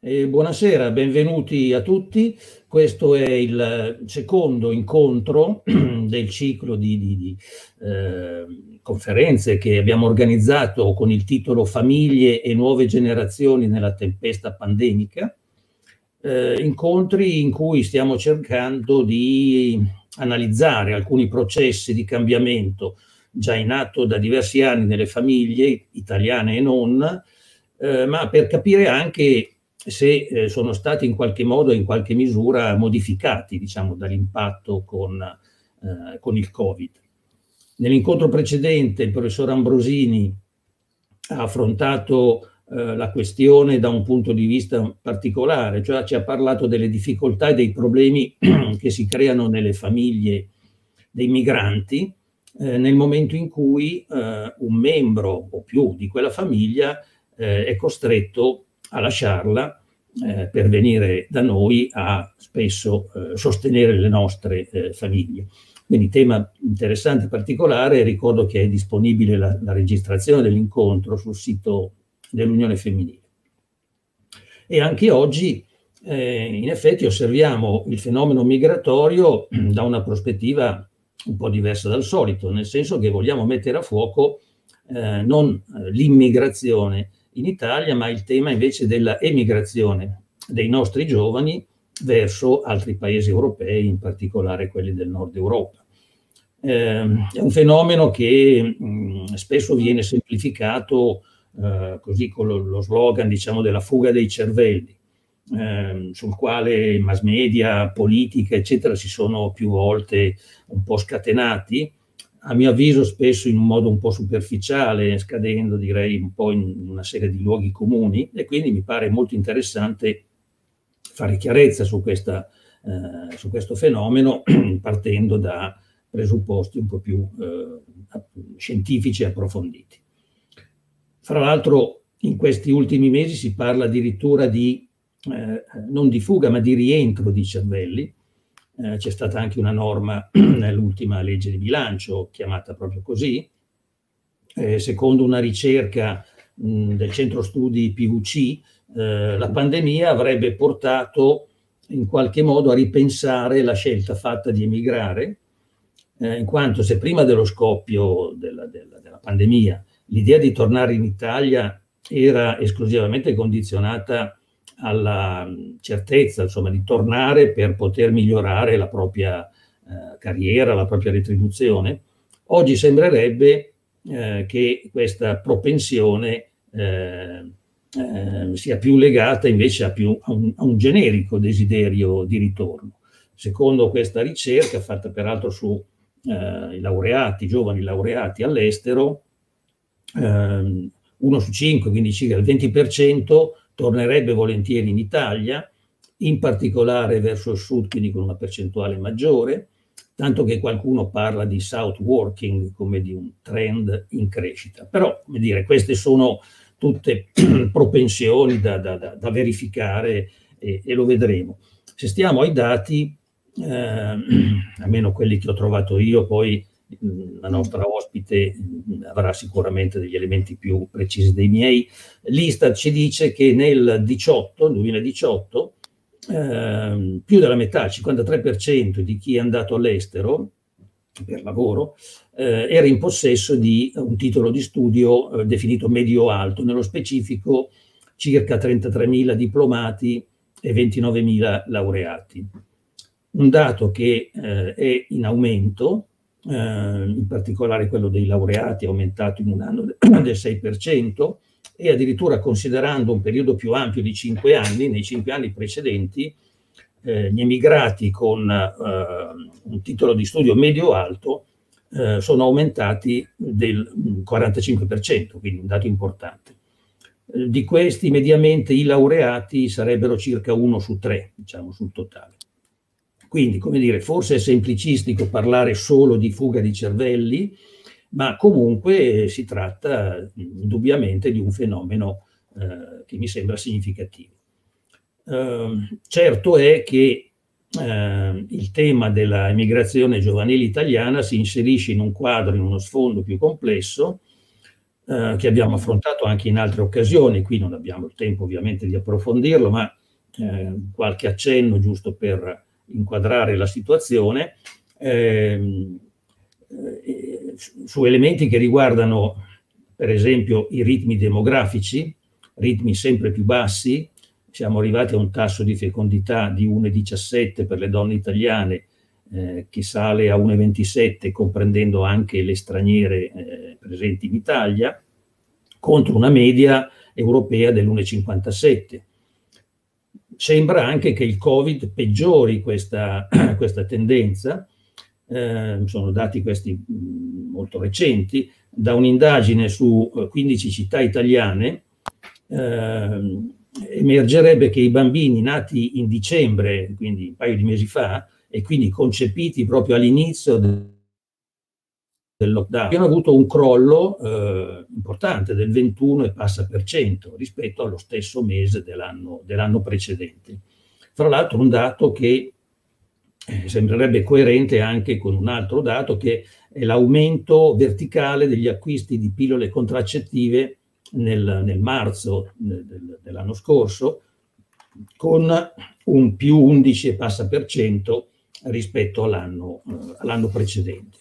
Eh, buonasera, benvenuti a tutti. Questo è il secondo incontro del ciclo di, di, di eh, conferenze che abbiamo organizzato con il titolo Famiglie e nuove generazioni nella tempesta pandemica. Eh, incontri in cui stiamo cercando di analizzare alcuni processi di cambiamento già in atto da diversi anni nelle famiglie italiane e non, eh, ma per capire anche se eh, sono stati in qualche modo, in qualche misura, modificati diciamo, dall'impatto con, eh, con il Covid. Nell'incontro precedente il professor Ambrosini ha affrontato eh, la questione da un punto di vista particolare, cioè ci ha parlato delle difficoltà e dei problemi che si creano nelle famiglie dei migranti eh, nel momento in cui eh, un membro o più di quella famiglia eh, è costretto a lasciarla eh, per venire da noi a spesso eh, sostenere le nostre eh, famiglie. Quindi tema interessante e particolare, ricordo che è disponibile la, la registrazione dell'incontro sul sito dell'Unione Femminile. E anche oggi eh, in effetti osserviamo il fenomeno migratorio da una prospettiva un po' diversa dal solito, nel senso che vogliamo mettere a fuoco eh, non eh, l'immigrazione, in Italia, ma il tema invece della emigrazione dei nostri giovani verso altri paesi europei, in particolare quelli del nord Europa. Eh, è un fenomeno che mh, mm, spesso viene semplificato eh, così con lo, lo, slogan diciamo, della fuga dei cervelli, eh, sul quale mass media, politica, eccetera, si sono più volte un po' scatenati a mio avviso spesso in un modo un po' superficiale, scadendo direi un po' in una serie di luoghi comuni e quindi mi pare molto interessante fare chiarezza su, questa, eh, su questo fenomeno partendo da presupposti un po' più eh, scientifici e approfonditi. Fra l'altro in questi ultimi mesi si parla addirittura di, eh, non di fuga, ma di rientro di cervelli, eh, c'è stata anche una norma nell'ultima legge di bilancio chiamata proprio così. Eh, secondo una ricerca mh, del centro studi PVC, eh, la pandemia avrebbe portato in qualche modo a ripensare la scelta fatta di emigrare, eh, in quanto se prima dello scoppio della, della, della pandemia l'idea di tornare in Italia era esclusivamente condizionata alla mm, certezza insomma, di tornare per poter migliorare la propria eh, carriera, la propria retribuzione, oggi sembrerebbe eh, che questa propensione eh, eh sia più legata invece a, più, a, un, a, un, generico desiderio di ritorno. Secondo questa ricerca, fatta peraltro su eh, i laureati, giovani laureati all'estero, ehm, uno su cinque, quindi circa il 20%, tornerebbe volentieri in Italia, in particolare verso il sud, quindi con una percentuale maggiore, tanto che qualcuno parla di south working come di un trend in crescita. Però, come dire, queste sono tutte propensioni da, da, da, da verificare e, e, lo vedremo. Se stiamo ai dati, eh, almeno quelli che ho trovato io, poi la nostra ospite mm, avrà sicuramente degli elementi più precisi dei miei. L'Istat ci dice che nel 18, 2018 eh, più della metà, il 53% di chi è andato all'estero per lavoro eh, era in possesso di un titolo di studio eh, definito medio-alto, nello specifico circa 33.000 diplomati e 29.000 laureati. Un dato che eh, è in aumento Ehm, in particolare quello dei laureati è aumentato in un anno del 6% e addirittura considerando un periodo più ampio di 5 anni, nei 5 anni precedenti eh, gli emigrati con eh, un titolo di studio medio-alto eh, sono aumentati del 45%, mm, quindi un dato importante. Eh, di questi mediamente i laureati sarebbero circa uno su tre, diciamo sul totale. Quindi, come dire, forse è semplicistico parlare solo di fuga di cervelli, ma comunque si tratta indubbiamente di un fenomeno eh, che mi sembra significativo. Eh, certo è che eh, il tema della emigrazione giovanile italiana si inserisce in un quadro, in uno sfondo più complesso, eh, che abbiamo affrontato anche in altre occasioni, qui non abbiamo il tempo ovviamente di approfondirlo, ma eh, qualche accenno giusto per inquadrare la situazione ehm, eh, su elementi che riguardano per esempio i ritmi demografici, ritmi sempre più bassi, siamo arrivati a un tasso di fecondità di 1,17 per le donne italiane eh, che sale a 1,27 comprendendo anche le straniere eh, presenti in Italia, contro una media europea dell'1,57 sembra anche che il Covid peggiori questa, questa tendenza, eh, sono dati questi mm, molto recenti, da un'indagine su 15 eh, città italiane, eh, emergerebbe che i bambini nati in dicembre, quindi un paio di mesi fa, e quindi concepiti proprio all'inizio del lockdown. Abbiamo avuto un crollo eh, importante del 21 e passa per cento rispetto allo stesso mese dell'anno, dell'anno precedente. Fra l'altro un dato che eh, sembrerebbe coerente anche con un altro dato che è l'aumento verticale degli acquisti di pillole contraccettive nel, nel marzo del, dell'anno scorso con un più 11 e passa per cento rispetto all'anno, eh, all'anno precedente.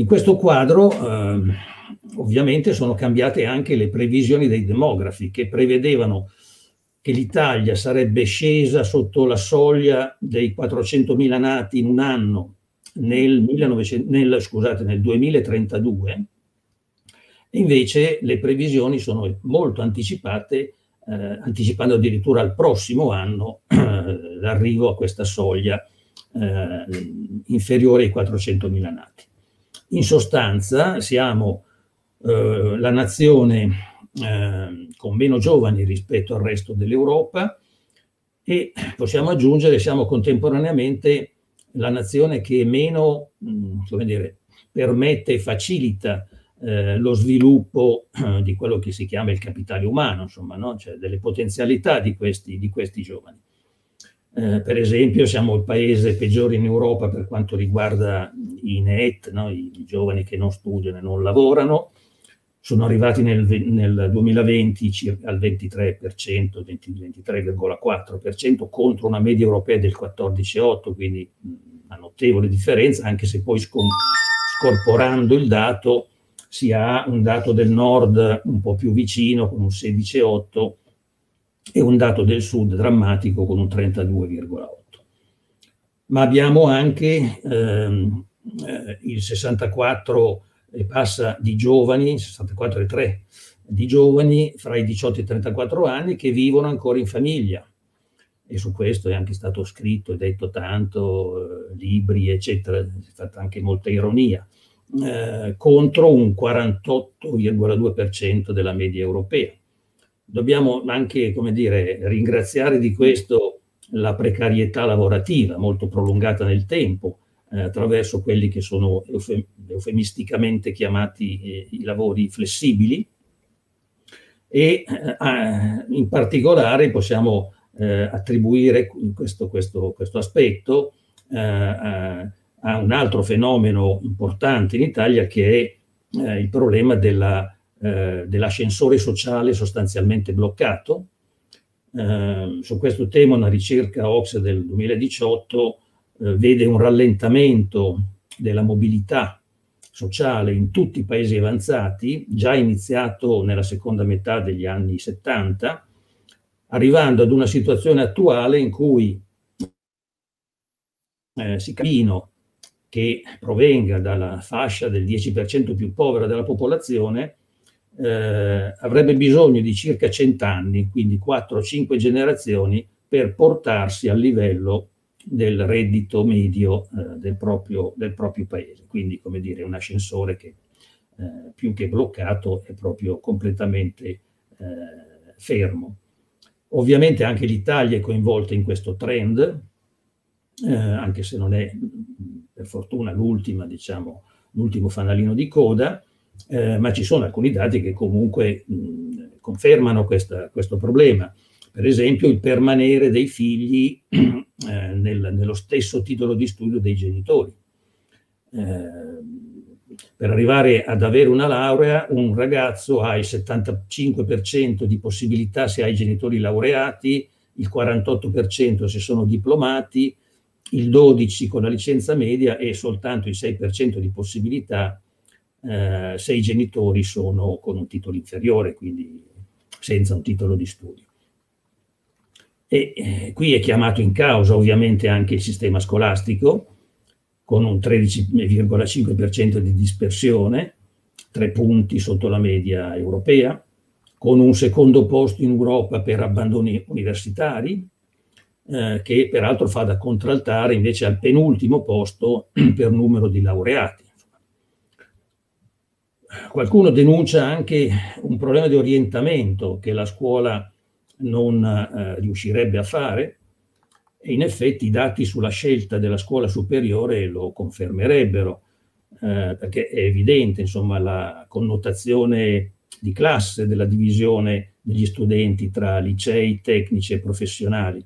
In questo quadro eh, ovviamente sono cambiate anche le previsioni dei demografi che prevedevano che l'Italia sarebbe scesa sotto la soglia dei 400.000 nati in un anno nel, 1900, nel, scusate, nel 2032, invece le previsioni sono molto anticipate, eh, anticipando addirittura al prossimo anno eh, l'arrivo a questa soglia eh, inferiore ai 400.000 nati. In sostanza siamo eh, la nazione eh, con meno giovani rispetto al resto dell'Europa e possiamo aggiungere siamo contemporaneamente la nazione che meno mh, mm, come dire, permette e facilita eh, lo sviluppo eh, di quello che si chiama il capitale umano, insomma, no? cioè delle potenzialità di questi, di questi giovani. Eh, per esempio siamo il paese peggiore in Europa per quanto riguarda i NET, no? I, i giovani che non studiano e non lavorano, sono arrivati nel, nel 2020 circa al 23%, 23,4% contro una media europea del 14,8%, quindi una notevole differenza, anche se poi scorporando il dato si ha un dato del nord un po' più vicino con un 16,8% e un dato del sud drammatico con un 32,8. Ma abbiamo anche ehm, eh, il 64 e passa di giovani, 64,3 di giovani fra i 18 e i 34 anni che vivono ancora in famiglia. E su questo è anche stato scritto e detto tanto, eh, libri, eccetera, è stata anche molta ironia, eh, contro un 48,2% della media europea dobbiamo anche, come dire, ringraziare di questo la precarietà lavorativa molto prolungata nel tempo eh, attraverso quelli che sono eufem eufemisticamente chiamati eh, i lavori flessibili e eh, in particolare possiamo eh, attribuire questo, questo, questo aspetto eh, a, a un altro fenomeno importante in Italia che è eh, il problema della eh, dell'ascensore sociale sostanzialmente bloccato. Eh, su questo tema una ricerca Ox del 2018 eh, vede un rallentamento della mobilità sociale in tutti i paesi avanzati, già iniziato nella seconda metà degli anni 70, arrivando ad una situazione attuale in cui eh, si cammino che provenga dalla fascia del 10% più povera della popolazione eh, avrebbe bisogno di circa 100 anni, quindi 4-5 generazioni, per portarsi al livello del reddito medio eh, del, proprio, del, proprio, paese. Quindi, come dire, un ascensore che eh, più che bloccato è proprio completamente eh, fermo. Ovviamente anche l'Italia è coinvolta in questo trend, eh, anche se non è per fortuna l'ultima, diciamo, l'ultimo fanalino di coda, eh, ma ci sono alcuni dati che comunque mh, confermano questa, questo problema. Per esempio il permanere dei figli eh, nel, nello stesso titolo di studio dei genitori. Eh, per arrivare ad avere una laurea un ragazzo ha il 75% di possibilità se ha i genitori laureati, il 48% se sono diplomati, il 12% con la licenza media e soltanto il 6% di possibilità eh, se i genitori sono con un titolo inferiore, quindi senza un titolo di studio. E eh, qui è chiamato in causa ovviamente anche il sistema scolastico, con un 13,5% di dispersione, tre punti sotto la media europea, con un secondo posto in Europa per abbandoni universitari, eh, che peraltro fa da contraltare invece al penultimo posto per numero di laureati qualcuno denuncia anche un problema di orientamento che la scuola non eh, riuscirebbe a fare e in effetti i dati sulla scelta della scuola superiore lo confermerebbero, eh, perché è evidente insomma, la connotazione di classe della divisione degli studenti tra licei tecnici e professionali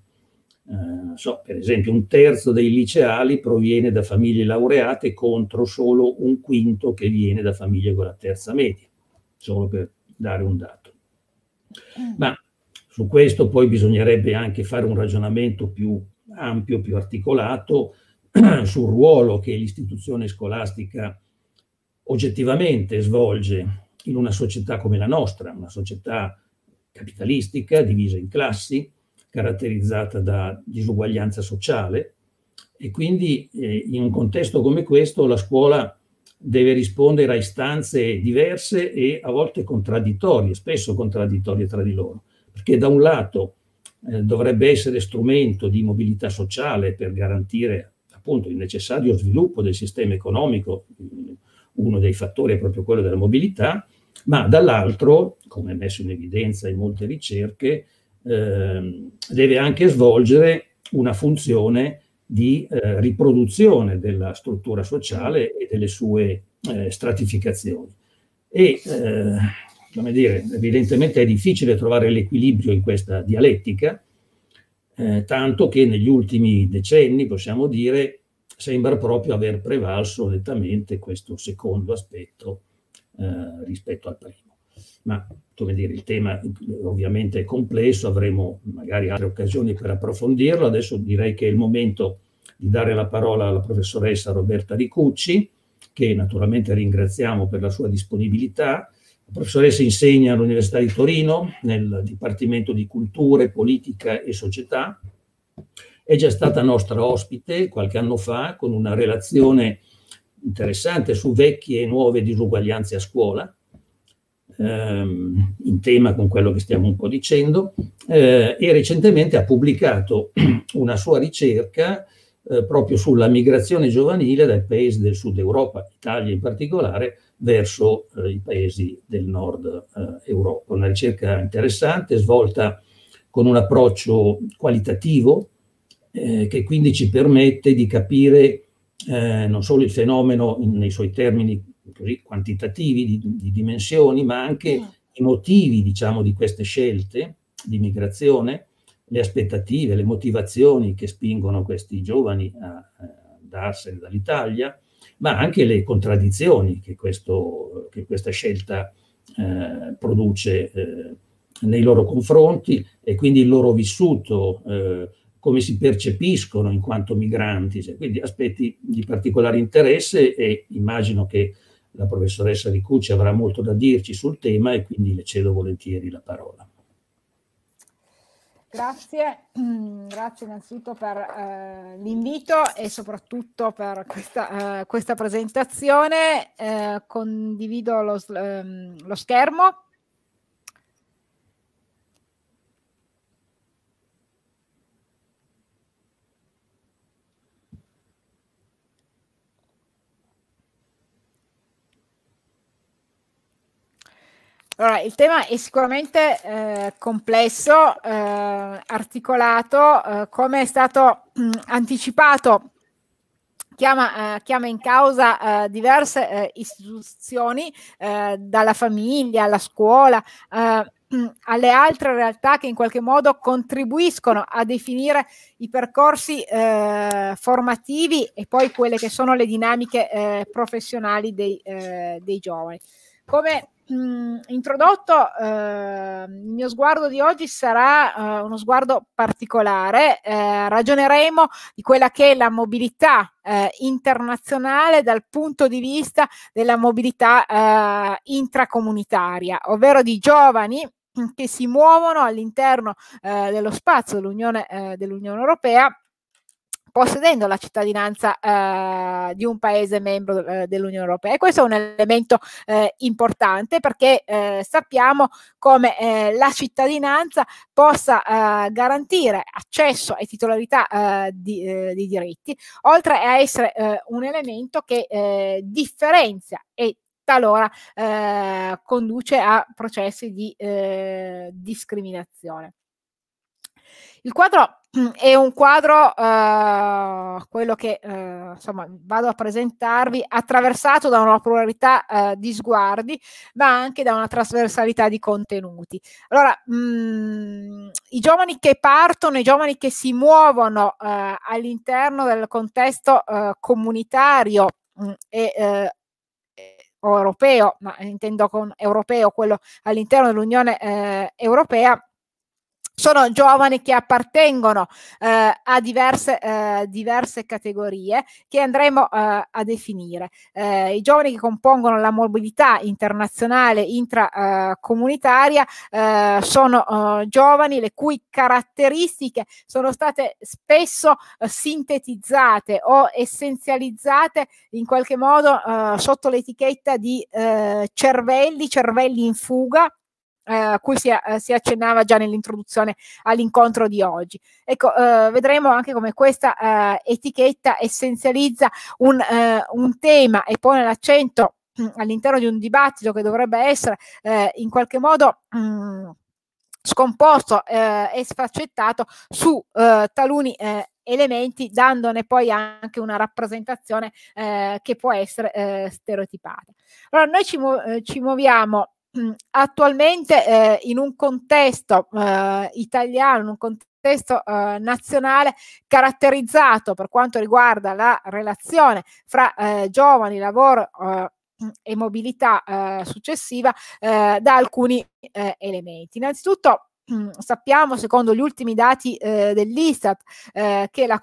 eh, so, per esempio un terzo dei liceali proviene da famiglie laureate contro solo un quinto che viene da famiglie con la terza media, solo per dare un dato. Mm. Ma su questo poi bisognerebbe anche fare un ragionamento più ampio, più articolato sul ruolo che l'istituzione scolastica oggettivamente svolge in una società come la nostra, una società capitalistica divisa in classi, caratterizzata da disuguaglianza sociale e quindi eh, in un contesto come questo la scuola deve rispondere a istanze diverse e a volte contraddittorie, spesso contraddittorie tra di loro, perché da un lato eh, dovrebbe essere strumento di mobilità sociale per garantire appunto il necessario sviluppo del sistema economico, mm, uno dei fattori è proprio quello della mobilità, ma dall'altro, come messo in evidenza in molte ricerche, Ehm, deve anche svolgere una funzione di eh, riproduzione della struttura sociale e delle sue eh, stratificazioni. E, eh, come dire, evidentemente è difficile trovare l'equilibrio in questa dialettica, eh, tanto che negli ultimi decenni, possiamo dire, sembra proprio aver prevalso nettamente questo secondo aspetto eh, rispetto al primo ma come dire, il tema ovviamente è complesso, avremo magari altre occasioni per approfondirlo. Adesso direi che è il momento di dare la parola alla professoressa Roberta Ricucci, che naturalmente ringraziamo per la sua disponibilità. La professoressa insegna all'Università di Torino nel Dipartimento di Culture, Politica e Società. È già stata nostra ospite qualche anno fa con una relazione interessante su vecchie e nuove disuguaglianze a scuola, ehm, in tema con quello che stiamo un po' dicendo, eh, e recentemente ha pubblicato una sua ricerca eh, proprio sulla migrazione giovanile dai paesi del sud Europa, Italia in particolare, verso eh, i paesi del nord eh, Europa. Una ricerca interessante, svolta con un approccio qualitativo, eh, che quindi ci permette di capire eh, non solo il fenomeno in, nei suoi termini così, quantitativi, di, di, dimensioni, ma anche mm. i motivi diciamo, di queste scelte di migrazione, le aspettative, le motivazioni che spingono questi giovani a, eh, a darsene dall'Italia, ma anche le contraddizioni che, questo, che questa scelta eh, produce eh, nei loro confronti e quindi il loro vissuto, eh, come si percepiscono in quanto migranti, cioè, quindi aspetti di particolare interesse e immagino che la professoressa Ricucci avrà molto da dirci sul tema e quindi le cedo volentieri la parola. Grazie, grazie innanzitutto per eh, l'invito e soprattutto per questa, eh, questa presentazione. Eh, condivido lo, ehm, lo schermo. Allora, il tema è sicuramente eh, complesso, eh, articolato, eh, come è stato mh, mm, anticipato, chiama, eh, chiama, in causa eh, diverse eh, istituzioni, dalla famiglia alla scuola, mh, mm, alle altre realtà che in qualche modo contribuiscono a definire i percorsi formativi e poi quelle che sono le dinamiche professionali dei, dei giovani. Come mh, mm, introdotto, eh, il mio sguardo di oggi sarà eh, uno sguardo particolare, eh, ragioneremo di quella che è la mobilità eh, internazionale dal punto di vista della mobilità eh, intracomunitaria, ovvero di giovani che si muovono all'interno eh, dello spazio dell'Unione dell Europea possedendo la cittadinanza eh, di un paese membro eh, dell'Unione Europea. E questo è un elemento eh, importante perché eh, sappiamo come eh, la cittadinanza possa eh, garantire accesso e titolarità di, di, diritti, oltre a essere un elemento che differenzia e talora conduce a processi di discriminazione. Il quadro è un quadro, eh, quello che eh, insomma, vado a presentarvi, attraversato da una pluralità eh, di sguardi, ma anche da una trasversalità di contenuti. Allora, mh, mm, i giovani che partono, i giovani che si muovono eh, all'interno del contesto eh, comunitario mh, mm, e eh, europeo, ma intendo con europeo quello all'interno dell'Unione Europea, sono giovani che appartengono eh, a diverse, eh, diverse, categorie che andremo eh, a definire. Eh, I giovani che compongono la mobilità internazionale intracomunitaria eh, eh, sono giovani le cui caratteristiche sono state spesso sintetizzate o essenzializzate in qualche modo sotto l'etichetta di cervelli, cervelli in fuga eh, a cui si, eh, si, accennava già nell'introduzione all'incontro di oggi. Ecco, eh, vedremo anche come questa eh, etichetta essenzializza un, un tema e pone l'accento mm, all'interno di un dibattito che dovrebbe essere in qualche modo... Mh, mm, scomposto e sfaccettato su taluni elementi, dandone poi anche una rappresentazione che può essere stereotipata. Allora, noi ci, mu- ci muoviamo Mhmm, attualmente eh, in un contesto eh, italiano, in un contesto eh, nazionale caratterizzato per quanto riguarda la relazione fra eh, giovani, lavoro eh, e mobilità eh, successiva da alcuni elementi. Innanzitutto mhmm, sappiamo, secondo gli ultimi dati dell'Istat, che la,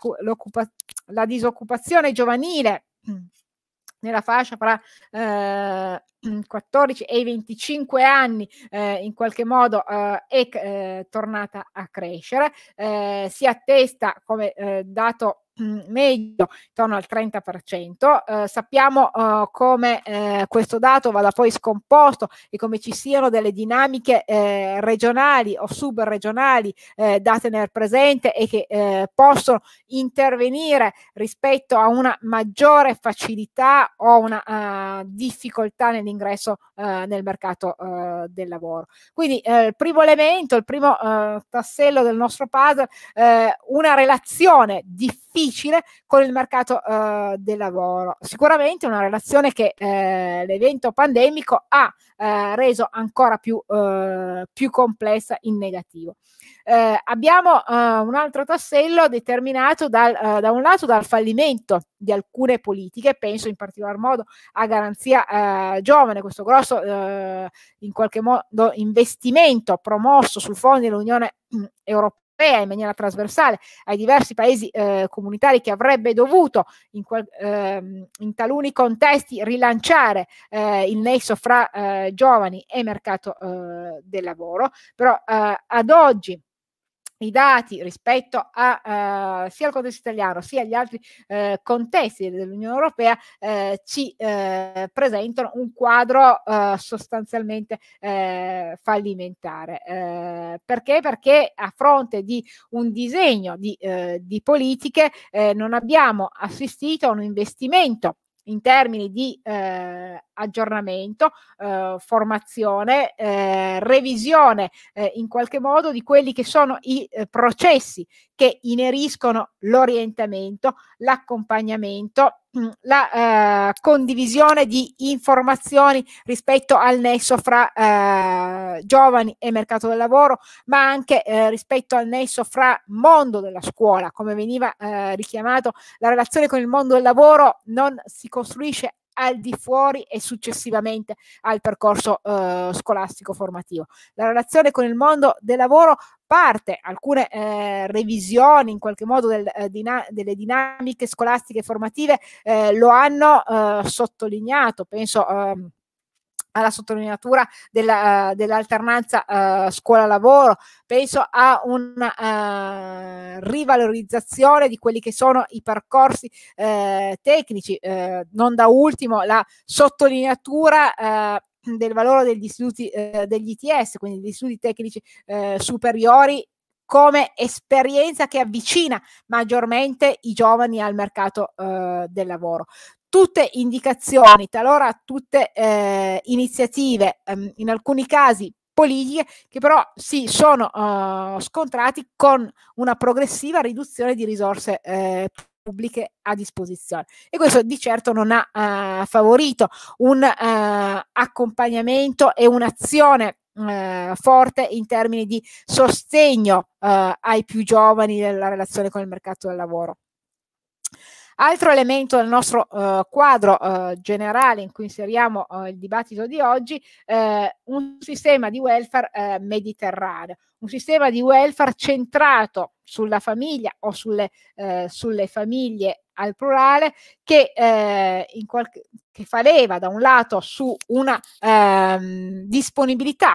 la disoccupazione giovanile mhmm, nella fascia fra eh, 14 e i 25 anni eh, in qualche modo eh, è eh, tornata a crescere, eh, si attesta come eh, dato Mm, meglio intorno al 30%. Eh, sappiamo eh, come eh, questo dato vada poi scomposto e come ci siano delle dinamiche eh, regionali o subregionali eh, da tenere presente e che eh, possono intervenire rispetto a una maggiore facilità o una uh, difficoltà nell'ingresso uh, nel mercato uh, del lavoro. Quindi il primo elemento, il primo tassello del nostro puzzle, una relazione difficile difficile con il mercato eh, del lavoro. Sicuramente una relazione che eh, l'evento pandemico ha eh, reso ancora più, eh, più, complessa in negativo. Eh, abbiamo eh, un altro tassello determinato dal, da un lato dal fallimento di alcune politiche, penso in particolar modo a garanzia giovane, questo grosso in qualche modo investimento promosso sul fondo dell'Unione mm, Europea europea in maniera trasversale ai diversi paesi eh, comunitari che avrebbe dovuto in, quel, eh, in taluni contesti rilanciare eh, il nesso fra eh, giovani e mercato eh, del lavoro, però eh, ad oggi i dati rispetto a, eh, sia al contesto italiano sia agli altri eh, contesti dell'Unione Europea eh, ci eh, presentano un quadro eh, sostanzialmente eh, fallimentare. perché? Perché a fronte di un disegno di, di politiche non abbiamo assistito a un investimento in termini di eh, aggiornamento, eh, formazione, eh, revisione eh, in qualche modo di quelli che sono i eh, processi che ineriscono l'orientamento, l'accompagnamento Mm, la eh, condivisione di informazioni rispetto al nesso fra eh, giovani e mercato del lavoro, ma anche eh, rispetto al nesso fra mondo della scuola, come veniva eh, richiamato, la relazione con il mondo del lavoro non si costruisce al di fuori e successivamente al percorso eh, scolastico formativo. La relazione con il mondo del lavoro parte alcune eh, revisioni in qualche modo del, eh, dina- delle dinamiche scolastiche e formative eh, lo hanno eh, sottolineato, penso ehm, alla sottolineatura della, eh, dell'alternanza uh, scuola-lavoro, penso a una uh, rivalorizzazione di quelli che sono i percorsi uh, tecnici, non da ultimo la sottolineatura del valore degli istituti degli ITS, quindi degli istituti tecnici superiori come esperienza che avvicina maggiormente i giovani al mercato eh, del lavoro tutte indicazioni, talora tutte eh, iniziative, ehm, in alcuni casi politiche, che però si sono eh, scontrati con una progressiva riduzione di risorse eh, pubbliche a disposizione. E questo di certo non ha eh, favorito un eh, accompagnamento e un'azione eh, forte in termini di sostegno eh, ai più giovani nella relazione con il mercato del lavoro. Altro elemento del nostro eh, quadro eh, generale in cui inseriamo eh, il dibattito di oggi, eh, un sistema di welfare eh, mediterraneo, un sistema di welfare centrato sulla famiglia o sulle, eh, sulle famiglie al plurale che, eh, in qualche, che fa leva da un lato su una ehm, disponibilità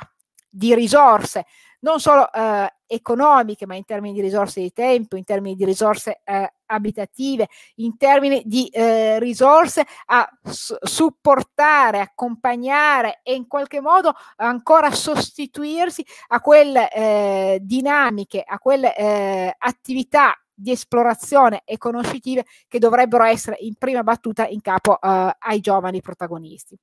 di risorse non solo eh, economiche, ma in termini di risorse di tempo, in termini di risorse eh, abitative, in termini di eh, risorse a supportare, accompagnare e in qualche modo ancora sostituirsi a quelle eh, dinamiche, a quelle eh, attività di esplorazione e conoscitive che dovrebbero essere in prima battuta in capo eh, ai giovani protagonisti.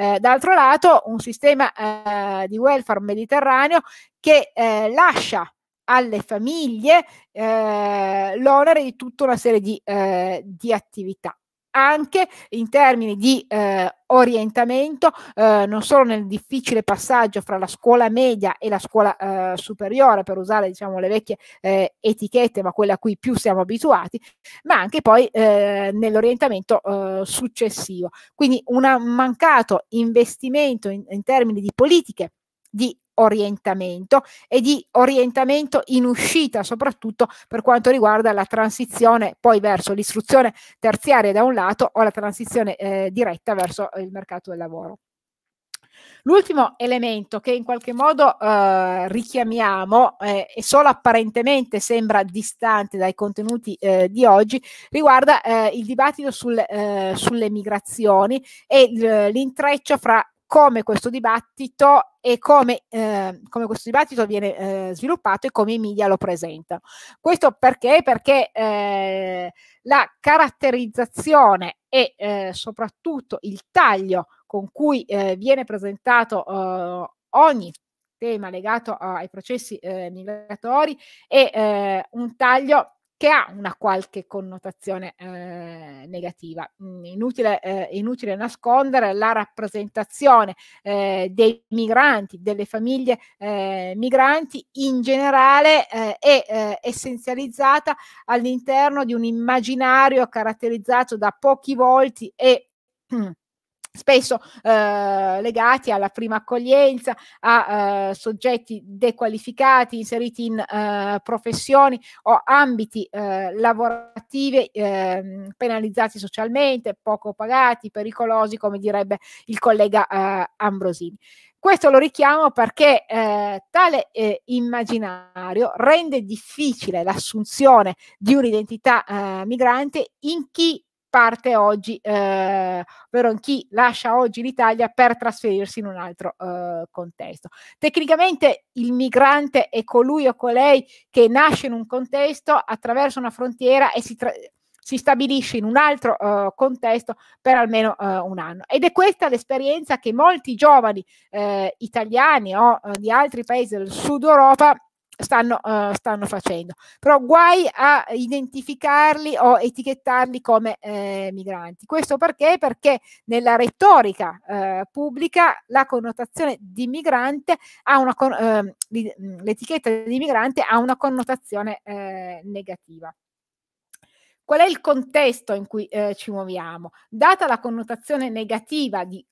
Eh, d'altro lato, un sistema eh, di welfare mediterraneo che eh, lascia alle famiglie eh, l'onere di tutta una serie di, eh, di attività anche in termini di eh, orientamento, eh, non solo nel difficile passaggio fra la scuola media e la scuola eh, superiore, per usare diciamo, le vecchie eh, etichette, ma quelle a cui più siamo abituati, ma anche poi eh, nell'orientamento eh, successivo. Quindi un mancato investimento in, in termini di politiche di orientamento e di orientamento in uscita, soprattutto per quanto riguarda la transizione poi verso l'istruzione terziaria da un lato o la transizione eh, diretta verso eh, il mercato del lavoro. L'ultimo elemento che in qualche modo eh, richiamiamo eh, e solo apparentemente sembra distante dai contenuti eh, di oggi riguarda eh, il dibattito sul, eh, sulle migrazioni e l'intreccio fra come questo dibattito e come, eh, come questo dibattito viene eh, sviluppato e come i media lo presentano. Questo perché? Perché eh, la caratterizzazione e eh, soprattutto il taglio con cui eh, viene presentato eh, ogni tema legato ai processi migratori è un taglio che ha una qualche connotazione eh, negativa. Mm, inutile, eh, inutile, nascondere la rappresentazione eh, dei migranti, delle famiglie eh, migranti in generale è eh, eh, essenzializzata all'interno di un immaginario caratterizzato da pochi volti e spesso eh, legati alla prima accoglienza, a eh, soggetti dequalificati, inseriti in eh, professioni o ambiti eh, lavorativi ehm, penalizzati socialmente, poco pagati, pericolosi, come direbbe il collega eh, Ambrosini. Questo lo richiamo perché eh, tale eh, immaginario rende difficile l'assunzione di un'identità eh, migrante in chi parte oggi, eh, ovvero in chi lascia oggi l'Italia per trasferirsi in un altro eh, contesto. Tecnicamente il migrante è colui o colei che nasce in un contesto, attraversa una frontiera e si, tra- si stabilisce in un altro uh, contesto per almeno uh, un anno. Ed è questa l'esperienza che molti giovani eh, italiani o eh, di altri paesi del sud Europa stanno, uh, stanno facendo. Però guai a identificarli o etichettarli come eh, migranti. Questo perché? Perché nella retorica eh, pubblica la connotazione di migrante ha una, eh, l'etichetta di migrante ha una connotazione eh, negativa. Qual è il contesto in cui eh, ci muoviamo? Data la connotazione negativa di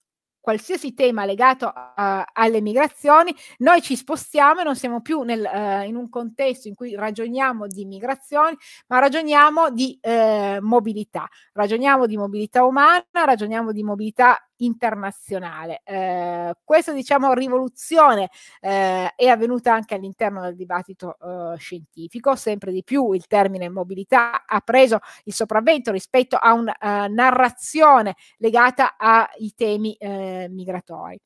qualsiasi tema legato uh, alle migrazioni, noi ci spostiamo e non siamo più nel, uh, in un contesto in cui ragioniamo di migrazioni, ma ragioniamo di uh, mobilità, ragioniamo di mobilità umana, ragioniamo di mobilità internazionale. Eh, questa diciamo rivoluzione eh, è avvenuta anche all'interno del dibattito eh, scientifico, sempre di più il termine mobilità ha preso il sopravvento rispetto a una uh, narrazione legata ai temi eh, migratori.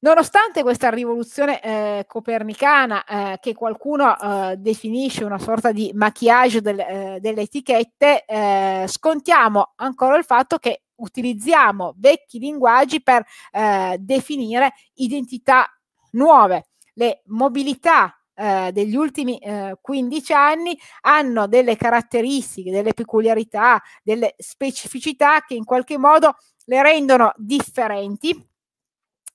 Nonostante questa rivoluzione eh, copernicana eh, che qualcuno eh, definisce una sorta di maquillage del, eh, delle etichette, scontiamo ancora il fatto che utilizziamo vecchi linguaggi per eh, definire identità nuove. Le mobilità eh, degli ultimi eh, 15 anni hanno delle caratteristiche, delle peculiarità, delle specificità che in qualche modo le rendono differenti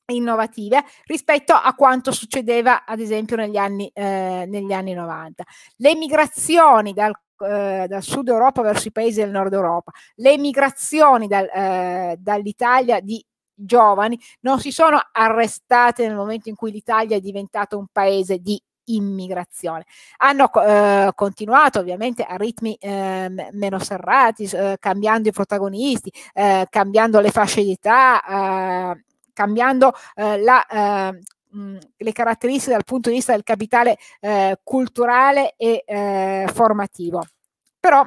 innovative rispetto a quanto succedeva ad esempio negli anni, eh, negli anni 90. Le migrazioni dal eh, dal sud Europa verso i paesi del nord Europa. Le migrazioni dal, eh, dall'Italia di giovani non si sono arrestate nel momento in cui l'Italia è diventata un paese di immigrazione. Hanno eh, continuato ovviamente a ritmi eh, meno serrati, eh, cambiando i protagonisti, eh, cambiando le fasce di età, eh, cambiando la ehm, mh, mhmm, le caratteristiche dal punto di vista del capitale eh, culturale e eh, formativo. Però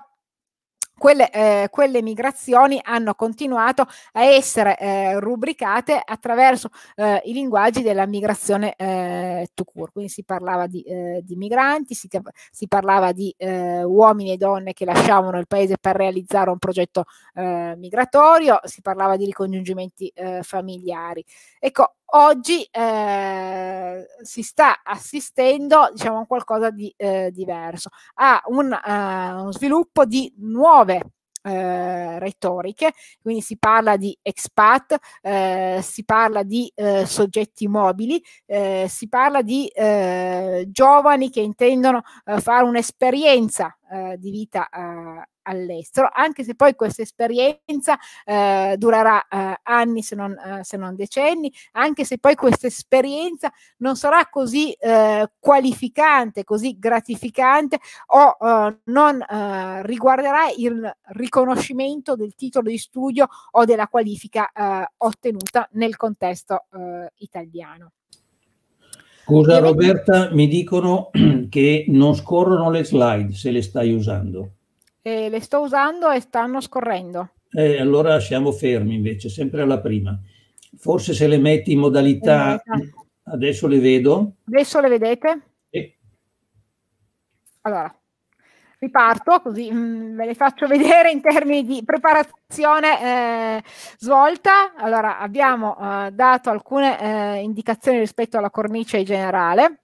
quelle, eh, quelle, migrazioni hanno continuato a essere eh, rubricate attraverso eh, i linguaggi della migrazione eh, to cure. Quindi si parlava di, eh, di migranti, si, si, parlava di eh, uomini e donne che lasciavano il paese per realizzare un progetto eh, migratorio, si parlava di ricongiungimenti familiari. Ecco, Oggi eh, si sta assistendo diciamo, a qualcosa di eh, diverso, a un, uh, uno sviluppo di nuove eh, retoriche, quindi si parla di expat, eh, si parla di eh, soggetti mobili, eh, si parla di eh, giovani che intendono fare un'esperienza di vita all'estero, anche se poi questa esperienza eh, durerà eh, anni se non, eh, se non, decenni, anche se poi questa esperienza non sarà così eh, qualificante, così gratificante o eh, non eh, riguarderà il riconoscimento del titolo di studio o della qualifica ottenuta nel contesto italiano. Scusa Roberta, mi dicono che non scorrono le slide se le stai usando eh, le sto usando e stanno scorrendo. Eh, allora siamo fermi invece, sempre alla prima. Forse se le metti in modalità... Eh, esatto. Adesso le vedo. Adesso le vedete? Sì. Allora, riparto così mh, mm, ve le faccio vedere in termini di preparazione eh, svolta. Allora, abbiamo eh, dato alcune eh, indicazioni rispetto alla cornice generale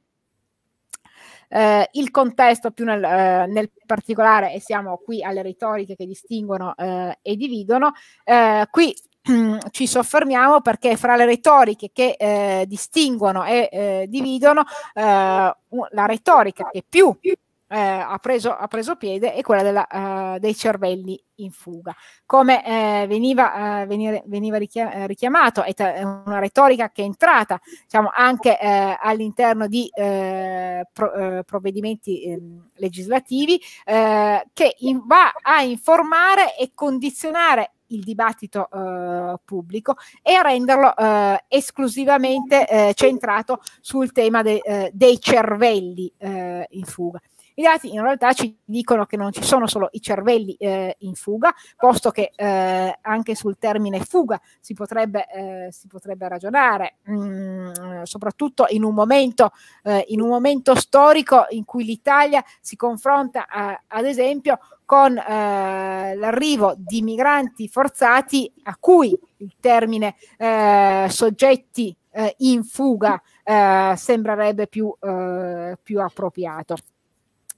eh, il contesto più nel, eh, nel, particolare, e siamo qui alle retoriche che distinguono eh, e dividono, eh, qui ci soffermiamo perché fra le retoriche che eh, distinguono e eh, dividono, la retorica che più eh, ha, preso, ha, preso, piede è quella della, uh, dei cervelli in fuga. Come eh, veniva, uh, venire, veniva richiam- eh, richiamato, è t- una retorica che è entrata diciamo, anche eh, all'interno di pro- provvedimenti ehm, legislativi che in- va a informare e condizionare il dibattito eh, pubblico e a renderlo eh, esclusivamente eh, centrato sul tema de, dei cervelli in fuga. I dati in realtà ci dicono che non ci sono solo i cervelli eh, in fuga, posto che eh, anche sul termine fuga si potrebbe, eh, si potrebbe ragionare, mm, soprattutto in un, momento, eh, in un, momento, storico in cui l'Italia si confronta, a, eh, ad esempio, con eh, l'arrivo di migranti forzati a cui il termine soggetti in fuga sembrerebbe più, più appropriato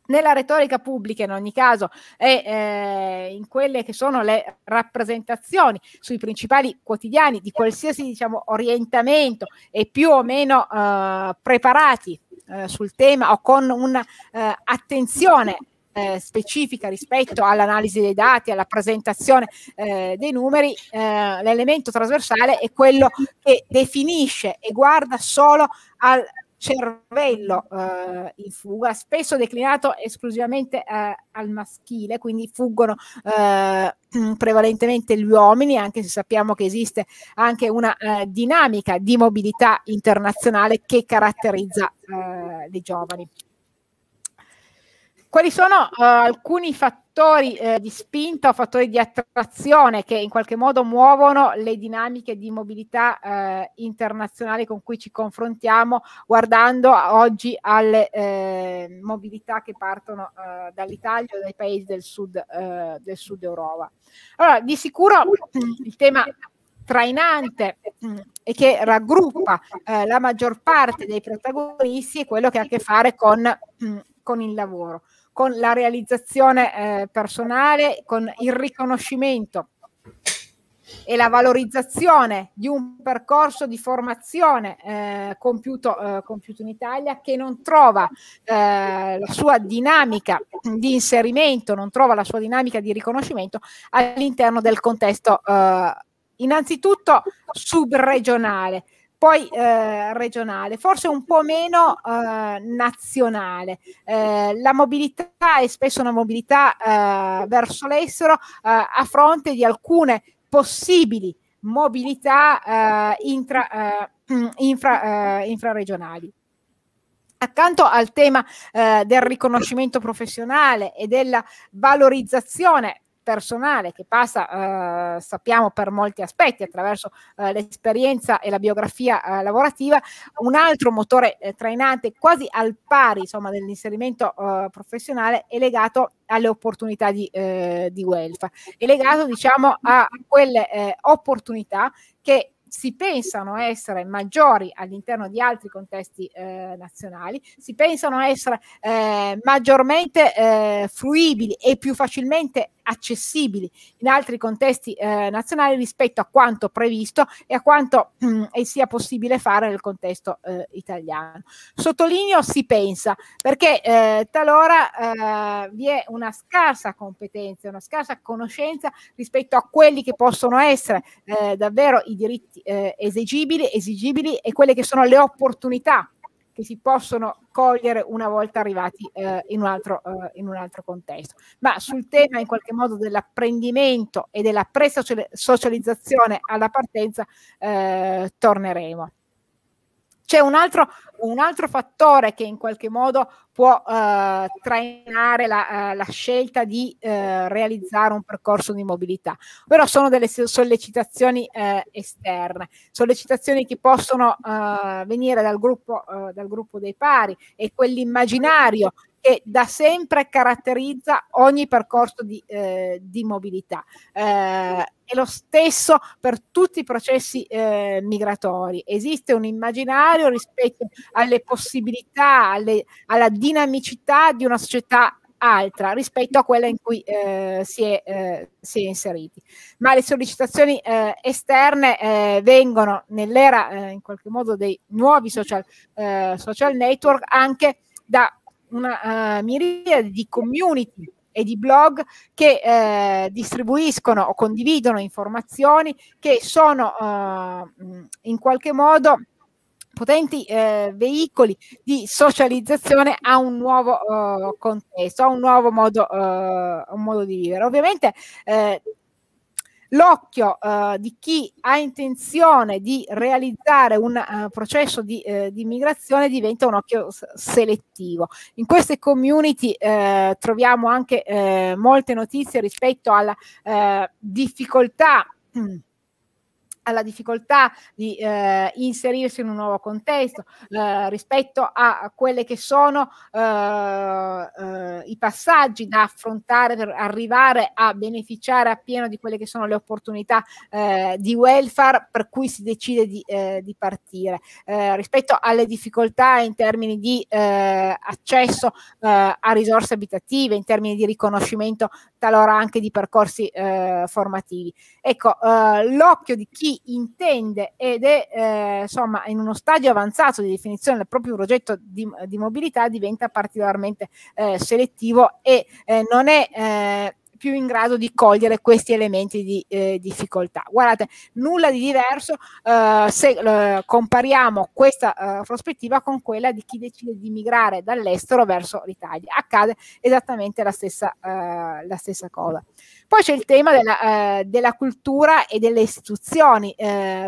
nella retorica pubblica in ogni caso e eh, in quelle che sono le rappresentazioni sui principali quotidiani di qualsiasi diciamo, orientamento e più o meno eh, preparati eh, sul tema o con un'attenzione eh, eh, specifica rispetto all'analisi dei dati, alla presentazione eh, dei numeri, l'elemento trasversale è quello che definisce e guarda solo al cervello eh, in fuga, spesso declinato esclusivamente eh, al maschile, quindi fuggono eh, prevalentemente gli uomini, anche se sappiamo che esiste anche una eh, dinamica di mobilità internazionale che caratterizza eh, i giovani. Quali sono uh, alcuni fattori eh, di spinta o fattori di attrazione che in qualche modo muovono le dinamiche di mobilità eh, internazionali con cui ci confrontiamo guardando oggi alle eh, mobilità che partono eh, dall'Italia o dai paesi del sud, eh, del sud Europa? Allora, di sicuro mm, il tema trainante mm, e che raggruppa eh, la maggior parte dei protagonisti è quello che ha a che fare con, mm, con il lavoro con la realizzazione eh, personale, con il riconoscimento e la valorizzazione di un percorso di formazione eh, compiuto, eh, compiuto, in Italia che non trova eh, la sua dinamica di inserimento, non trova la sua dinamica di riconoscimento all'interno del contesto eh, innanzitutto subregionale, poi eh, regionale, forse un po' meno eh, nazionale. Eh, la mobilità è spesso una mobilità eh, verso l'estero eh, a fronte di alcune possibili mobilità eh, intra, infra, infraregionali accanto al tema eh, del riconoscimento professionale e della valorizzazione personale che passa, eh, sappiamo, per molti aspetti attraverso eh, l'esperienza e la biografia eh, lavorativa, un altro motore eh, trainante quasi al pari insomma, dell'inserimento eh, professionale è legato alle opportunità di, eh, di welfare, è legato diciamo, a quelle opportunità che si pensano essere maggiori all'interno di altri contesti eh, nazionali, si pensano essere eh, maggiormente eh, fruibili e più facilmente accessibili in altri contesti eh, nazionali rispetto a quanto previsto e a quanto ehm, sia possibile fare nel contesto eh, italiano. Sottolineo si pensa perché eh, talora eh, vi è una scarsa competenza, una scarsa conoscenza rispetto a quelli che possono essere eh, davvero i diritti eh, esigibili, esigibili e quelle che sono le opportunità che si possono cogliere una volta arrivati eh, in, un altro, eh, in, un altro, contesto. Ma sul tema in qualche modo dell'apprendimento e della pre-socializzazione alla partenza eh, torneremo. C'è un altro, un altro, fattore che in qualche modo può eh, trainare la, eh, la, scelta di eh, realizzare un percorso di mobilità, però sono delle sollecitazioni eh, esterne, sollecitazioni che possono eh, venire dal gruppo, eh, dal gruppo dei pari e quell'immaginario che da sempre caratterizza ogni percorso di, eh, di mobilità. Eh, è lo stesso per tutti i processi eh, migratori. Esiste un immaginario rispetto alle possibilità, alle, alla dinamicità di una società altra rispetto a quella in cui eh, si, è, eh, si, è, inseriti. Ma le sollecitazioni eh, esterne eh, vengono nell'era eh, in qualche modo dei nuovi social, eh, social network anche da una uh, miriade di community e di blog che eh, distribuiscono o condividono informazioni che sono eh, in qualche modo potenti eh, veicoli di socializzazione a un nuovo eh, contesto, a un nuovo modo, eh, un modo di vivere. Ovviamente l'occhio eh, di chi ha intenzione di realizzare un uh, processo di, eh, di, migrazione diventa un occhio selettivo. In queste community eh, troviamo anche eh, molte notizie rispetto alla eh, difficoltà alla difficoltà di eh, inserirsi in un nuovo contesto eh, rispetto a quelle che sono eh, eh, i passaggi da affrontare per arrivare a beneficiare appieno di quelle che sono le opportunità eh, di welfare per cui si decide di, eh, di partire rispetto alle difficoltà in termini di accesso a risorse abitative in termini di riconoscimento talora anche di percorsi eh, formativi. Ecco, eh, l'occhio di chi intende ed è eh, insomma in uno stadio avanzato di definizione del proprio progetto di, di mobilità diventa particolarmente eh, selettivo e eh, non è eh, più in grado di cogliere questi elementi di eh, difficoltà. Guardate, nulla di diverso eh, se eh, compariamo questa eh, prospettiva con quella di chi decide di migrare dall'estero verso l'Italia. Accade esattamente la stessa, eh, la stessa cosa. Poi c'è il tema della, della, cultura e delle istituzioni.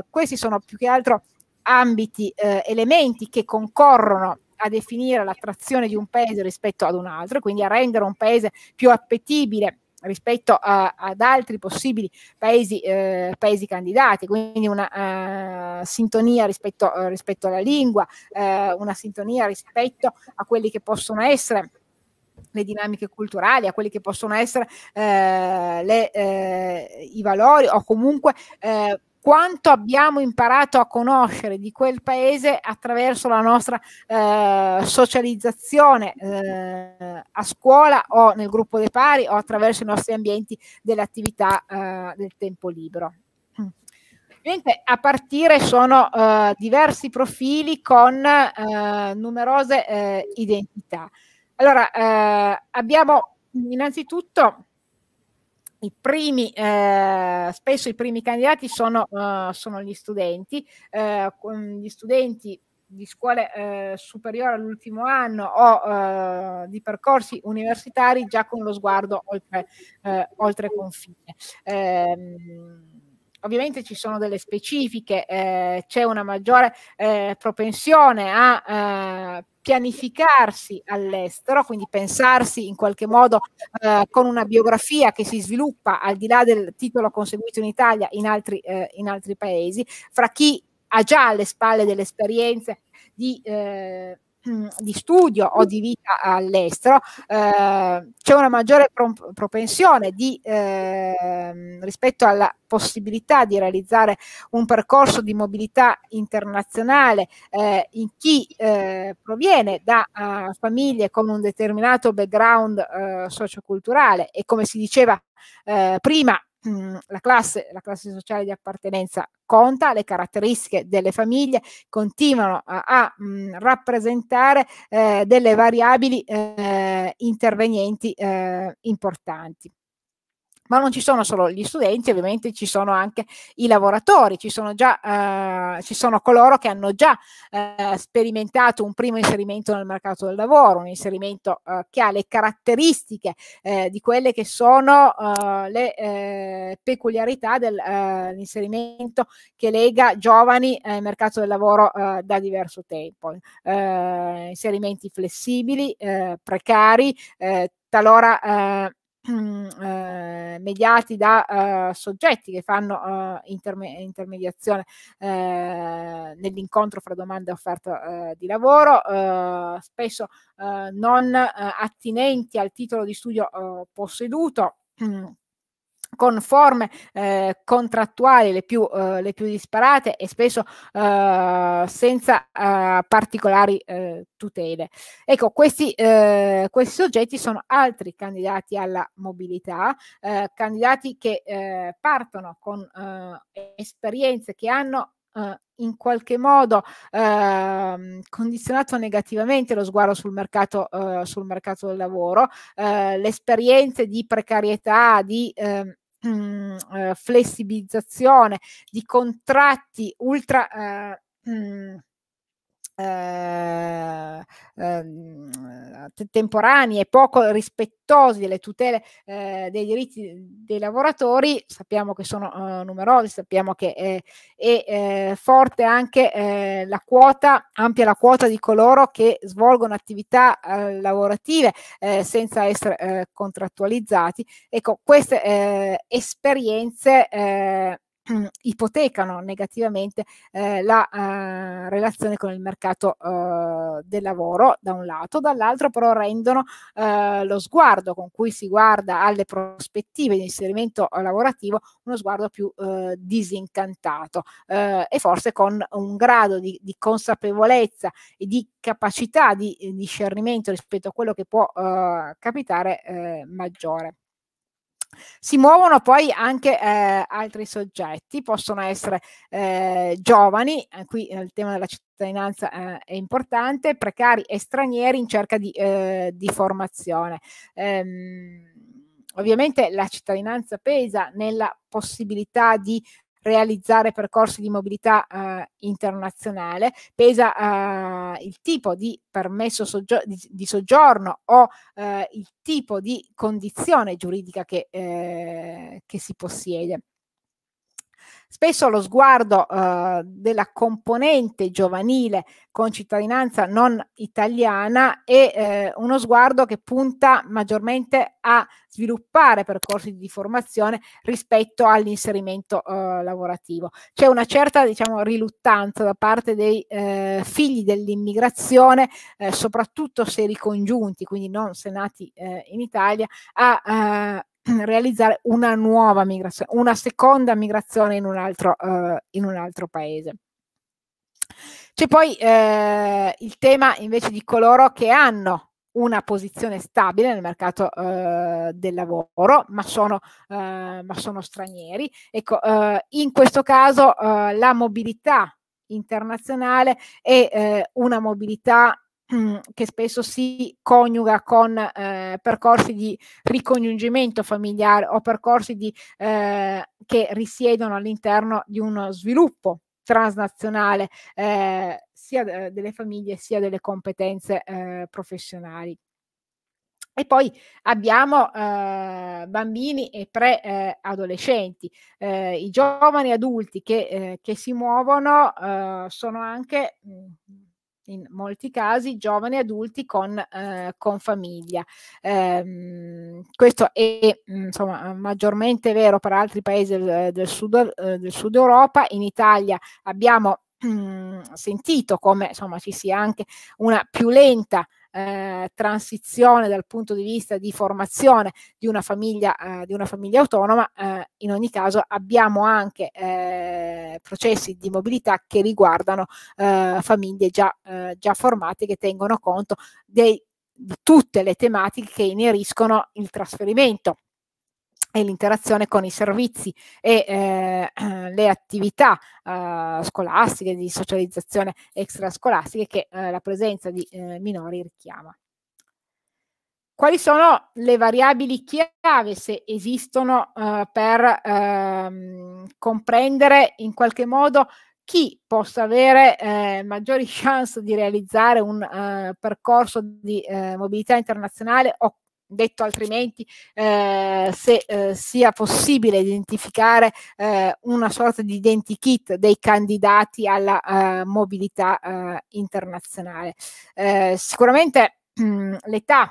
questi sono più che altro ambiti, eh, elementi che concorrono a definire l'attrazione di un paese rispetto ad un altro, quindi a rendere un paese più appetibile rispetto a, ad altri possibili paesi, eh, paesi candidati, quindi una uh, sintonia rispetto, uh, rispetto, alla lingua, uh, una sintonia rispetto a quelli che possono essere le dinamiche culturali, a quelli che possono essere le, i valori o comunque quanto abbiamo imparato a conoscere di quel paese attraverso la nostra eh, socializzazione eh, a scuola o nel gruppo dei pari o attraverso i nostri ambienti delle attività eh, del tempo libero. Ovviamente a partire sono eh, diversi profili con eh, numerose eh, identità. Allora, abbiamo innanzitutto i primi, eh, spesso i primi candidati sono, uh, sono gli studenti, uh, gli studenti di scuole uh, superiori all'ultimo anno o di percorsi universitari già con lo sguardo oltre, oltre confine. Um, ovviamente ci sono delle specifiche, eh, c'è una maggiore eh, propensione a eh, pianificarsi all'estero, quindi pensarsi in qualche modo eh, con una biografia che si sviluppa al di là del titolo conseguito in Italia in altri, eh, in altri paesi, fra chi ha già alle spalle delle esperienze di eh, di studio o di vita all'estero, eh, c'è una maggiore pro propensione di, eh, rispetto alla possibilità di realizzare un percorso di mobilità internazionale eh, in chi eh, proviene da uh, famiglie con un determinato background eh, socioculturale e come si diceva prima Mhmm, la, classe, la classe sociale di appartenenza conta, le caratteristiche delle famiglie continuano a, a mh, mhmm, rappresentare eh, delle variabili eh, intervenienti eh, importanti ma non ci sono solo gli studenti, ovviamente ci sono anche i lavoratori, ci sono, già, eh, ci sono coloro che hanno già eh, sperimentato un primo inserimento nel mercato del lavoro, un inserimento eh, che ha le caratteristiche eh, di quelle che sono eh, le eh, peculiarità dell'inserimento che lega giovani al mercato del lavoro da diverso tempo. inserimenti flessibili, precari, talora Mm, eh, mediati da eh, soggetti che fanno eh, interme intermediazione eh, nell'incontro fra domanda e offerta eh, di lavoro, eh, spesso non attinenti al titolo di studio posseduto. con forme eh, contrattuali le più, eh, le più, disparate e spesso eh, senza eh, particolari eh, tutele. Ecco, questi, eh, questi, soggetti sono altri candidati alla mobilità, candidati che partono con esperienze che hanno in qualche modo eh, condizionato negativamente lo sguardo sul mercato, eh, sul mercato del lavoro, eh, le esperienze di precarietà, di eh, mh, mm, eh, flessibilizzazione, di contratti ultra... Eh, mh, mm, eh, eh, temporanei e poco rispettosi delle tutele eh, dei diritti dei lavoratori, sappiamo che sono eh, numerosi, sappiamo che è, è è forte anche eh, la quota, ampia la quota di coloro che svolgono attività eh, lavorative senza essere contrattualizzati. Ecco, queste esperienze ipotecano negativamente eh, la eh, relazione con il mercato eh, del lavoro da un lato, dall'altro però rendono eh, lo sguardo con cui si guarda alle prospettive di inserimento eh, lavorativo uno sguardo più eh, disincantato e forse con un grado di, di consapevolezza e di capacità di, di discernimento rispetto a quello che può capitare maggiore. Si muovono poi anche eh, altri soggetti, possono essere eh, giovani, eh, qui eh, il tema della cittadinanza eh, è importante, precari e stranieri in cerca di, eh, di formazione. Ehm, ovviamente la cittadinanza pesa nella possibilità di realizzare percorsi di mobilità eh, internazionale, pesa eh, il tipo di permesso soggio- di, di, soggiorno o eh, il tipo di condizione giuridica che, eh, che si possiede. Spesso lo sguardo eh, della componente giovanile con cittadinanza non italiana è eh, uno sguardo che punta maggiormente a sviluppare percorsi di formazione rispetto all'inserimento eh, lavorativo. C'è una certa diciamo, riluttanza da parte dei eh, figli dell'immigrazione, eh, soprattutto se ricongiunti, quindi non se nati eh, in Italia, a eh, realizzare una nuova migrazione, una seconda migrazione in un altro, uh, in un altro paese. C'è poi eh, il tema invece di coloro che hanno una posizione stabile nel mercato eh, del lavoro, ma sono, eh, ma sono stranieri. Ecco, eh, in questo caso eh, la mobilità internazionale è una mobilità Mhmm, che spesso si coniuga con eh, percorsi di ricongiungimento familiare o percorsi di, eh, che risiedono all'interno di uno sviluppo transnazionale eh, sia ehm, delle famiglie sia delle competenze ehm, professionali. E poi abbiamo eh, bambini e pre-adolescenti. Ehm, eh, I giovani adulti che, che si muovono sono anche, mh, mhmm, in molti casi giovani adulti con, eh, con famiglia. Eh, questo è mm, insomma, maggiormente vero per altri paesi del, del, sud, eh, del sud Europa, in Italia abbiamo sentito come insomma, ci sia anche una più lenta eh, transizione dal punto di vista di formazione di una famiglia, eh, di una famiglia autonoma, eh, in ogni caso abbiamo anche eh, processi di mobilità che riguardano eh, famiglie già, già formate che tengono conto dei, di tutte le tematiche che ineriscono il trasferimento e l'interazione con i servizi e eh, le attività eh, scolastiche, di socializzazione extrascolastiche che eh, la presenza di eh, minori richiama. Quali sono le variabili chiave, se esistono, eh, per ehm, comprendere in qualche modo chi possa avere eh, maggiori chance di realizzare un eh, percorso di eh, mobilità internazionale o detto altrimenti, eh, se eh, sia possibile identificare eh, una sorta di identikit dei candidati alla eh, mobilità eh, internazionale. Eh, sicuramente l'età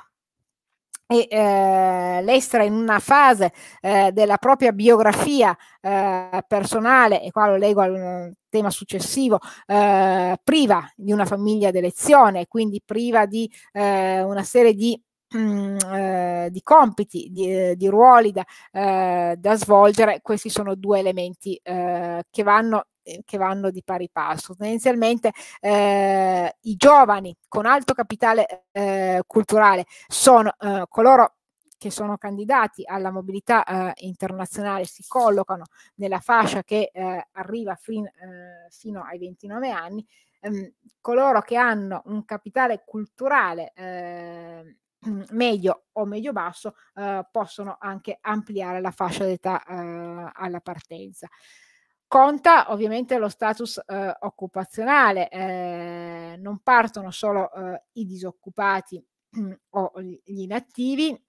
e eh, l'estera in una fase eh, della propria biografia eh, personale, e qua lo leggo al tema successivo, priva di una famiglia d'elezione, quindi priva di una serie di mh, mm, eh, di compiti, di, eh, di ruoli da, eh, da, svolgere, questi sono due elementi eh, che vanno eh, che vanno di pari passo. Tendenzialmente eh, i giovani con alto capitale eh, culturale sono eh, coloro che sono candidati alla mobilità internazionale, si collocano nella fascia che arriva fin, fino ai 29 anni, ehm, coloro che hanno un capitale culturale medio o medio basso eh, possono anche ampliare la fascia d'età eh, alla partenza. Conta ovviamente lo status eh, occupazionale, eh, non partono solo eh, i disoccupati o gli inattivi,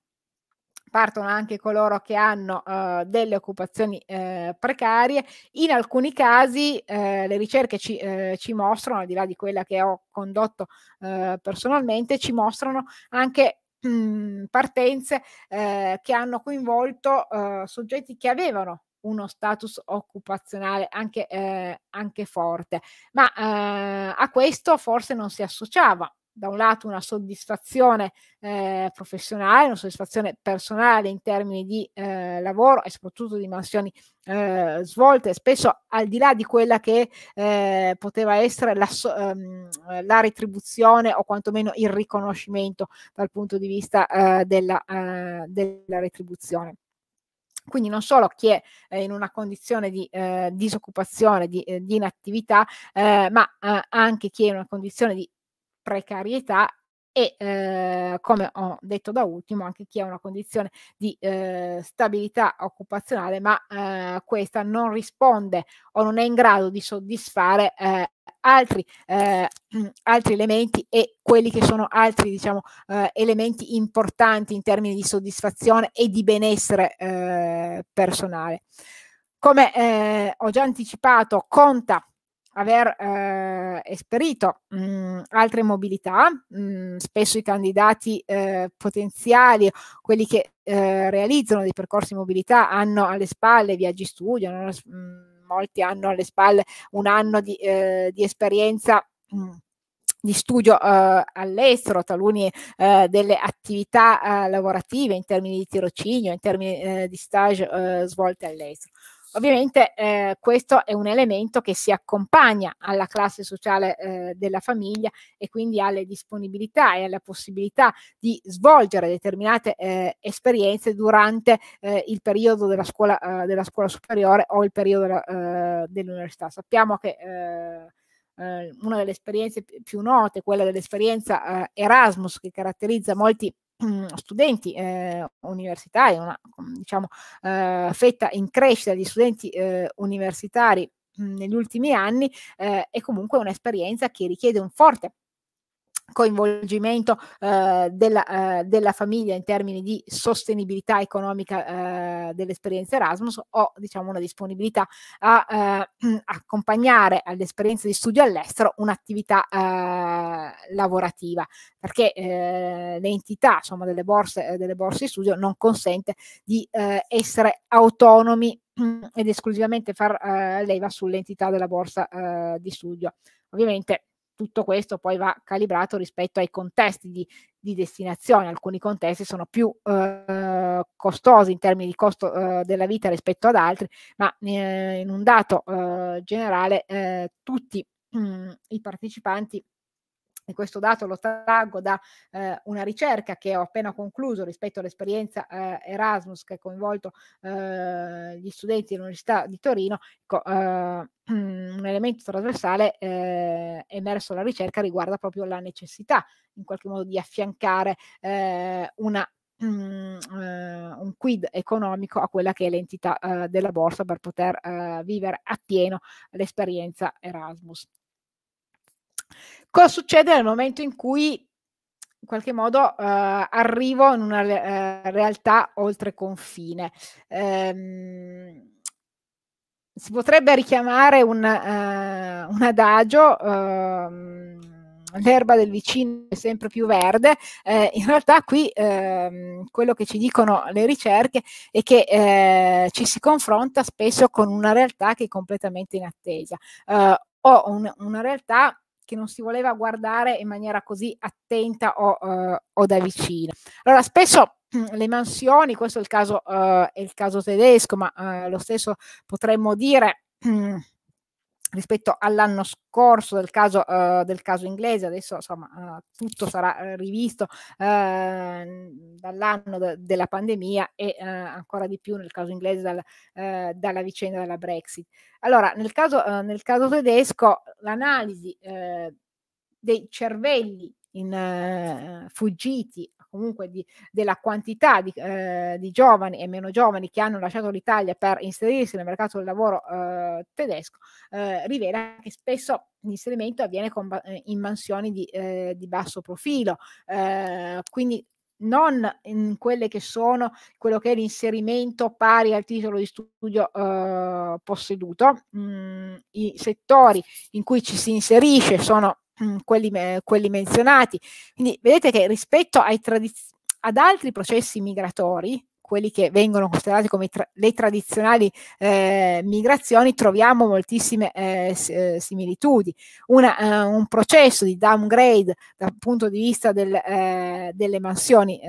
partono anche coloro che hanno uh, delle occupazioni uh, precarie. In alcuni casi uh, le ricerche ci, ci, mostrano, al di là di quella che ho condotto personalmente, ci mostrano anche mh, mm, partenze che hanno coinvolto soggetti che avevano uno status occupazionale anche, anche forte, ma a questo forse non si associava da un lato una soddisfazione eh, professionale, una soddisfazione personale in termini di eh, lavoro e soprattutto di mansioni eh, svolte, spesso al di là di quella che eh, poteva essere la, ehm, la, retribuzione o quantomeno il riconoscimento dal punto di vista eh, della, eh, della retribuzione. Quindi non solo chi è in una condizione di eh, disoccupazione, di, di inattività, ma anche chi è in una condizione di precarietà e eh, come ho detto da ultimo anche chi ha una condizione di eh, stabilità occupazionale ma eh, questa non risponde o non è in grado di soddisfare ehm, altri, ehm, altri, elementi e quelli che sono altri diciamo, ehm, elementi importanti in termini di soddisfazione e di benessere personale. Come ho già anticipato, conta aver eh, esperito mh, mhmm, altre mobilità, mh, mhmm, spesso i candidati eh, potenziali, quelli che eh, realizzano dei percorsi di mobilità hanno alle spalle viaggi studio, hanno, mh, mhmm, molti hanno alle spalle un anno di, ehm, di esperienza di studio eh, all'estero, taluni eh, delle attività eh, lavorative in termini di tirocinio, in termini ehm, di stage ehm, svolte all'estero. Ovviamente eh, questo è un elemento che si accompagna alla classe sociale eh, della famiglia e quindi alle disponibilità e alla possibilità di svolgere determinate eh, esperienze durante eh, il periodo della scuola, eh, della scuola, superiore o il periodo eh, dell'università. Sappiamo che una delle esperienze più note, quella dell'esperienza Erasmus che caratterizza molti studenti eh, universitari, una diciamo, eh, fetta in crescita di studenti eh, universitari mh, mm, negli ultimi anni, eh, è comunque un'esperienza che richiede un forte coinvolgimento eh, della, eh, della, famiglia in termini di sostenibilità economica eh, dell'esperienza Erasmus o diciamo una disponibilità a eh, accompagnare all'esperienza di studio all'estero un'attività eh, lavorativa perché eh, l'entità insomma delle borse, delle borse di studio non consente di essere autonomi ed esclusivamente far leva sull'entità della borsa di studio ovviamente tutto questo poi va calibrato rispetto ai contesti di, di destinazione. Alcuni contesti sono più eh, costosi in termini di costo eh, della vita rispetto ad altri, ma eh, in un dato eh, generale eh, tutti mh, mm, i partecipanti e questo dato lo traggo da eh, una ricerca che ho appena concluso rispetto all'esperienza eh, Erasmus che ha coinvolto eh, gli studenti dell'Università di Torino, co- ecco, eh, un elemento trasversale eh, emerso dalla ricerca riguarda proprio la necessità in qualche modo di affiancare eh, una un quid economico a quella che è l'entità eh, della borsa per poter eh, vivere appieno l'esperienza Erasmus. Cosa succede nel momento in cui in qualche modo eh, arrivo in una eh, realtà oltre confine? Ehm, si potrebbe richiamare un, uh, un adagio, uh, l'erba del vicino è sempre più verde, uh, in realtà qui ehm, quello che ci dicono le ricerche è che eh, ci si confronta spesso con una realtà che è completamente inattesa o un, una realtà che non si voleva guardare in maniera così attenta o, uh, o da vicino. Allora, spesso le mansioni, questo è il caso, uh, è il caso tedesco, ma uh, lo stesso potremmo dire rispetto all'anno scorso del caso, uh, del caso inglese, adesso insomma uh, tutto sarà eh, rivisto uh, dall'anno de- della pandemia e ancora di più nel caso inglese dal, dalla vicenda della Brexit. Allora, nel caso, nel caso tedesco l'analisi dei cervelli in, fuggiti comunque di, della quantità di, eh, di, giovani e meno giovani che hanno lasciato l'Italia per inserirsi nel mercato del lavoro eh, tedesco, eh, rivela che spesso l'inserimento avviene con, eh, in mansioni di, eh, di basso profilo, quindi non in quelle che sono quello che è l'inserimento pari al titolo di studio eh, posseduto. Mm, I settori in cui ci si inserisce sono Mm, quelli, quelli, menzionati. Quindi vedete che rispetto tradiz- ad altri processi migratori, quelli che vengono considerati come tra- le tradizionali eh, migrazioni, troviamo moltissime eh, s- eh, similitudini. Una, eh, un processo di downgrade dal punto di vista del, eh, delle mansioni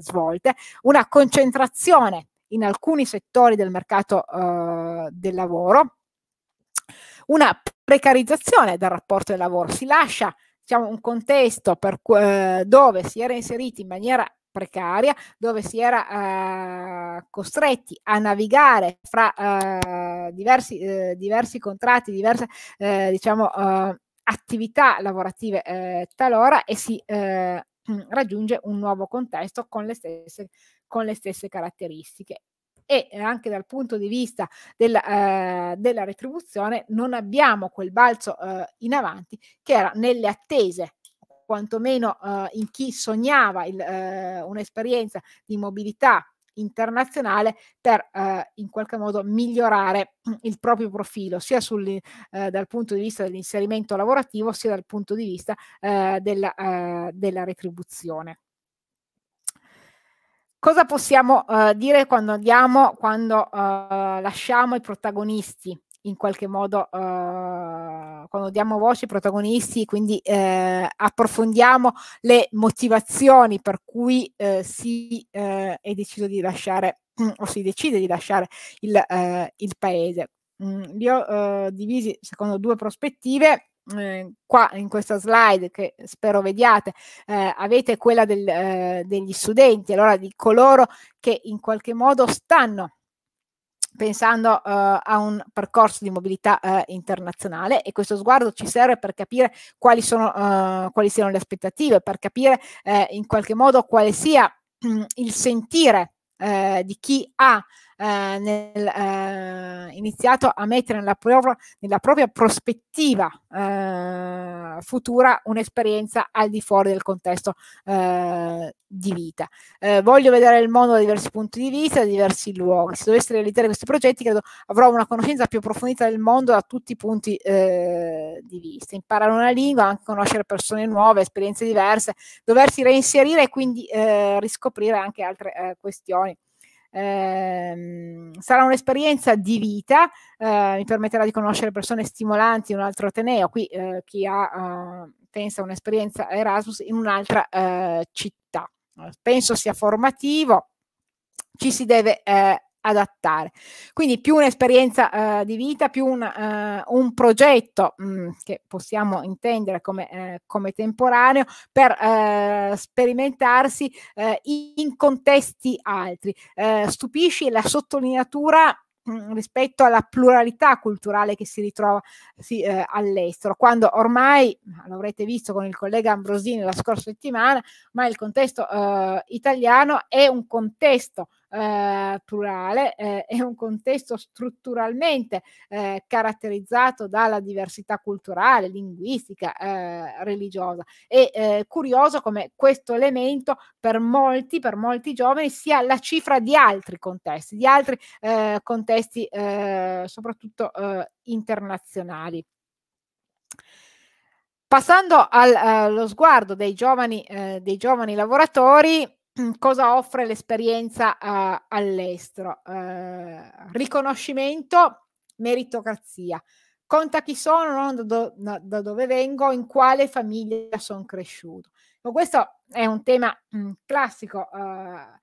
svolte, una concentrazione in alcuni settori del mercato del lavoro, una precarizzazione del rapporto di lavoro, si lascia diciamo, un contesto per, eh, dove si era inseriti in maniera precaria, dove si era eh, costretti a navigare fra eh, diversi, eh, diversi, contratti, diverse eh, diciamo, eh, attività lavorative eh, talora e si raggiunge un nuovo contesto con le stesse, con le stesse caratteristiche e eh, anche dal punto di vista della, eh, della retribuzione non abbiamo quel balzo eh, in avanti che era nelle attese quantomeno eh, in chi sognava il, eh, un'esperienza di mobilità internazionale per eh, in qualche modo migliorare il proprio profilo, sia sul, eh, dal punto di vista dell'inserimento lavorativo, sia dal punto di vista eh, della, eh, della retribuzione. Cosa possiamo eh, dire quando andiamo, quando eh, lasciamo i protagonisti, in qualche modo, eh, quando diamo voce ai protagonisti, quindi eh, approfondiamo le motivazioni per cui eh, si eh, è deciso di lasciare o si decide di lasciare il, il paese. Mm, li ho divisi secondo due prospettive eh, qua in questa slide che spero vediate, eh, avete quella del, eh, degli studenti, allora di coloro che in qualche modo stanno pensando uh, a un percorso di mobilità uh, internazionale e questo sguardo ci serve per capire quali, sono, uh, quali siano le aspettative, per capire in qualche modo quale sia um, il sentire di chi ha eh, nel, eh, iniziato a mettere nella, prov- nella propria prospettiva eh, futura un'esperienza al di fuori del contesto eh, di vita. Eh, voglio vedere il mondo da diversi punti di vista, da diversi luoghi. Se dovessi realizzare questi progetti, credo avrò una conoscenza più approfondita del mondo da tutti i punti eh, di vista. Imparare una lingua, anche conoscere persone nuove, esperienze diverse, doversi reinserire e quindi riscoprire anche altre questioni Ehm, sarà un'esperienza di vita, eh, mi permetterà di conoscere persone stimolanti in un altro Ateneo, qui eh, chi ha, eh, pensa a un'esperienza Erasmus in un'altra eh, città. Penso sia formativo, ci si deve eh, adattare. Quindi più un'esperienza eh, di vita, più un, eh, un progetto mh, mm, che possiamo intendere come, eh, come temporaneo per eh, sperimentarsi eh, in contesti altri. Eh, stupisci la sottolineatura mm, rispetto alla pluralità culturale che si ritrova sì, eh, all'estero, quando ormai, l'avrete visto con il collega Ambrosini la scorsa settimana, ma il contesto eh, italiano è un contesto eh, plurale, eh, è un contesto strutturalmente eh, caratterizzato dalla diversità culturale, linguistica, eh, religiosa. È eh, curioso come questo elemento per molti, per molti giovani, sia la cifra di altri contesti, di altri eh, contesti eh, soprattutto eh, internazionali. Passando al, eh, allo sguardo dei giovani, eh, dei giovani lavoratori, Mm, cosa offre l'esperienza uh, all'estero? Uh, riconoscimento, meritocrazia. Conta chi sono, non da, do, da dove vengo, in quale famiglia sono cresciuto. Ma questo è un tema mh, mm, classico uh,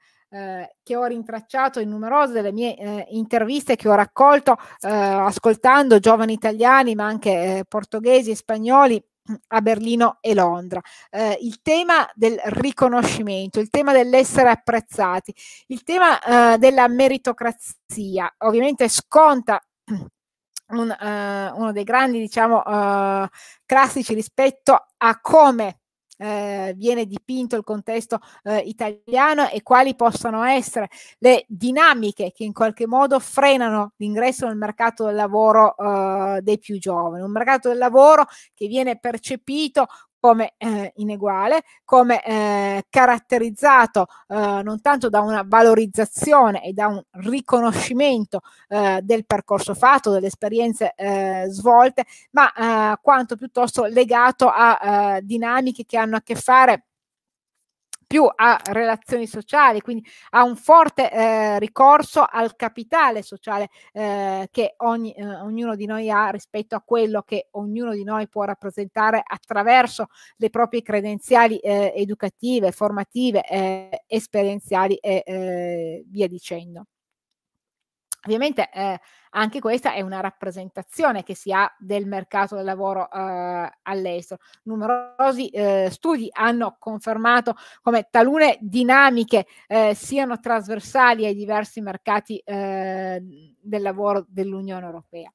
che ho rintracciato in numerose delle mie interviste che ho raccolto ascoltando giovani italiani, ma anche portoghesi e spagnoli a Berlino e Londra. Eh, il tema del riconoscimento, il tema dell'essere apprezzati, il tema eh, della meritocrazia, ovviamente sconta un, eh, uno dei grandi, diciamo, eh, classici rispetto a come eh, viene dipinto il contesto eh, italiano e quali possono essere le dinamiche che in qualche modo frenano l'ingresso nel mercato del lavoro eh, dei più giovani, un mercato del lavoro che viene percepito come eh, ineguale, come eh, caratterizzato eh, non tanto da una valorizzazione e da un riconoscimento eh, del percorso fatto, delle esperienze eh, svolte, ma eh, quanto piuttosto legato a dinamiche che hanno a che fare più a relazioni sociali, quindi a un forte eh, ricorso al capitale sociale eh, che ogni, eh, ognuno di noi ha rispetto a quello che ognuno di noi può rappresentare attraverso le proprie credenziali eh, educative, formative, eh, esperienziali e eh, via dicendo. Ovviamente eh, anche questa è una rappresentazione che si ha del mercato del lavoro eh, all'estero. Numerosi eh, studi hanno confermato come talune dinamiche eh, siano trasversali ai diversi mercati eh, del lavoro dell'Unione Europea.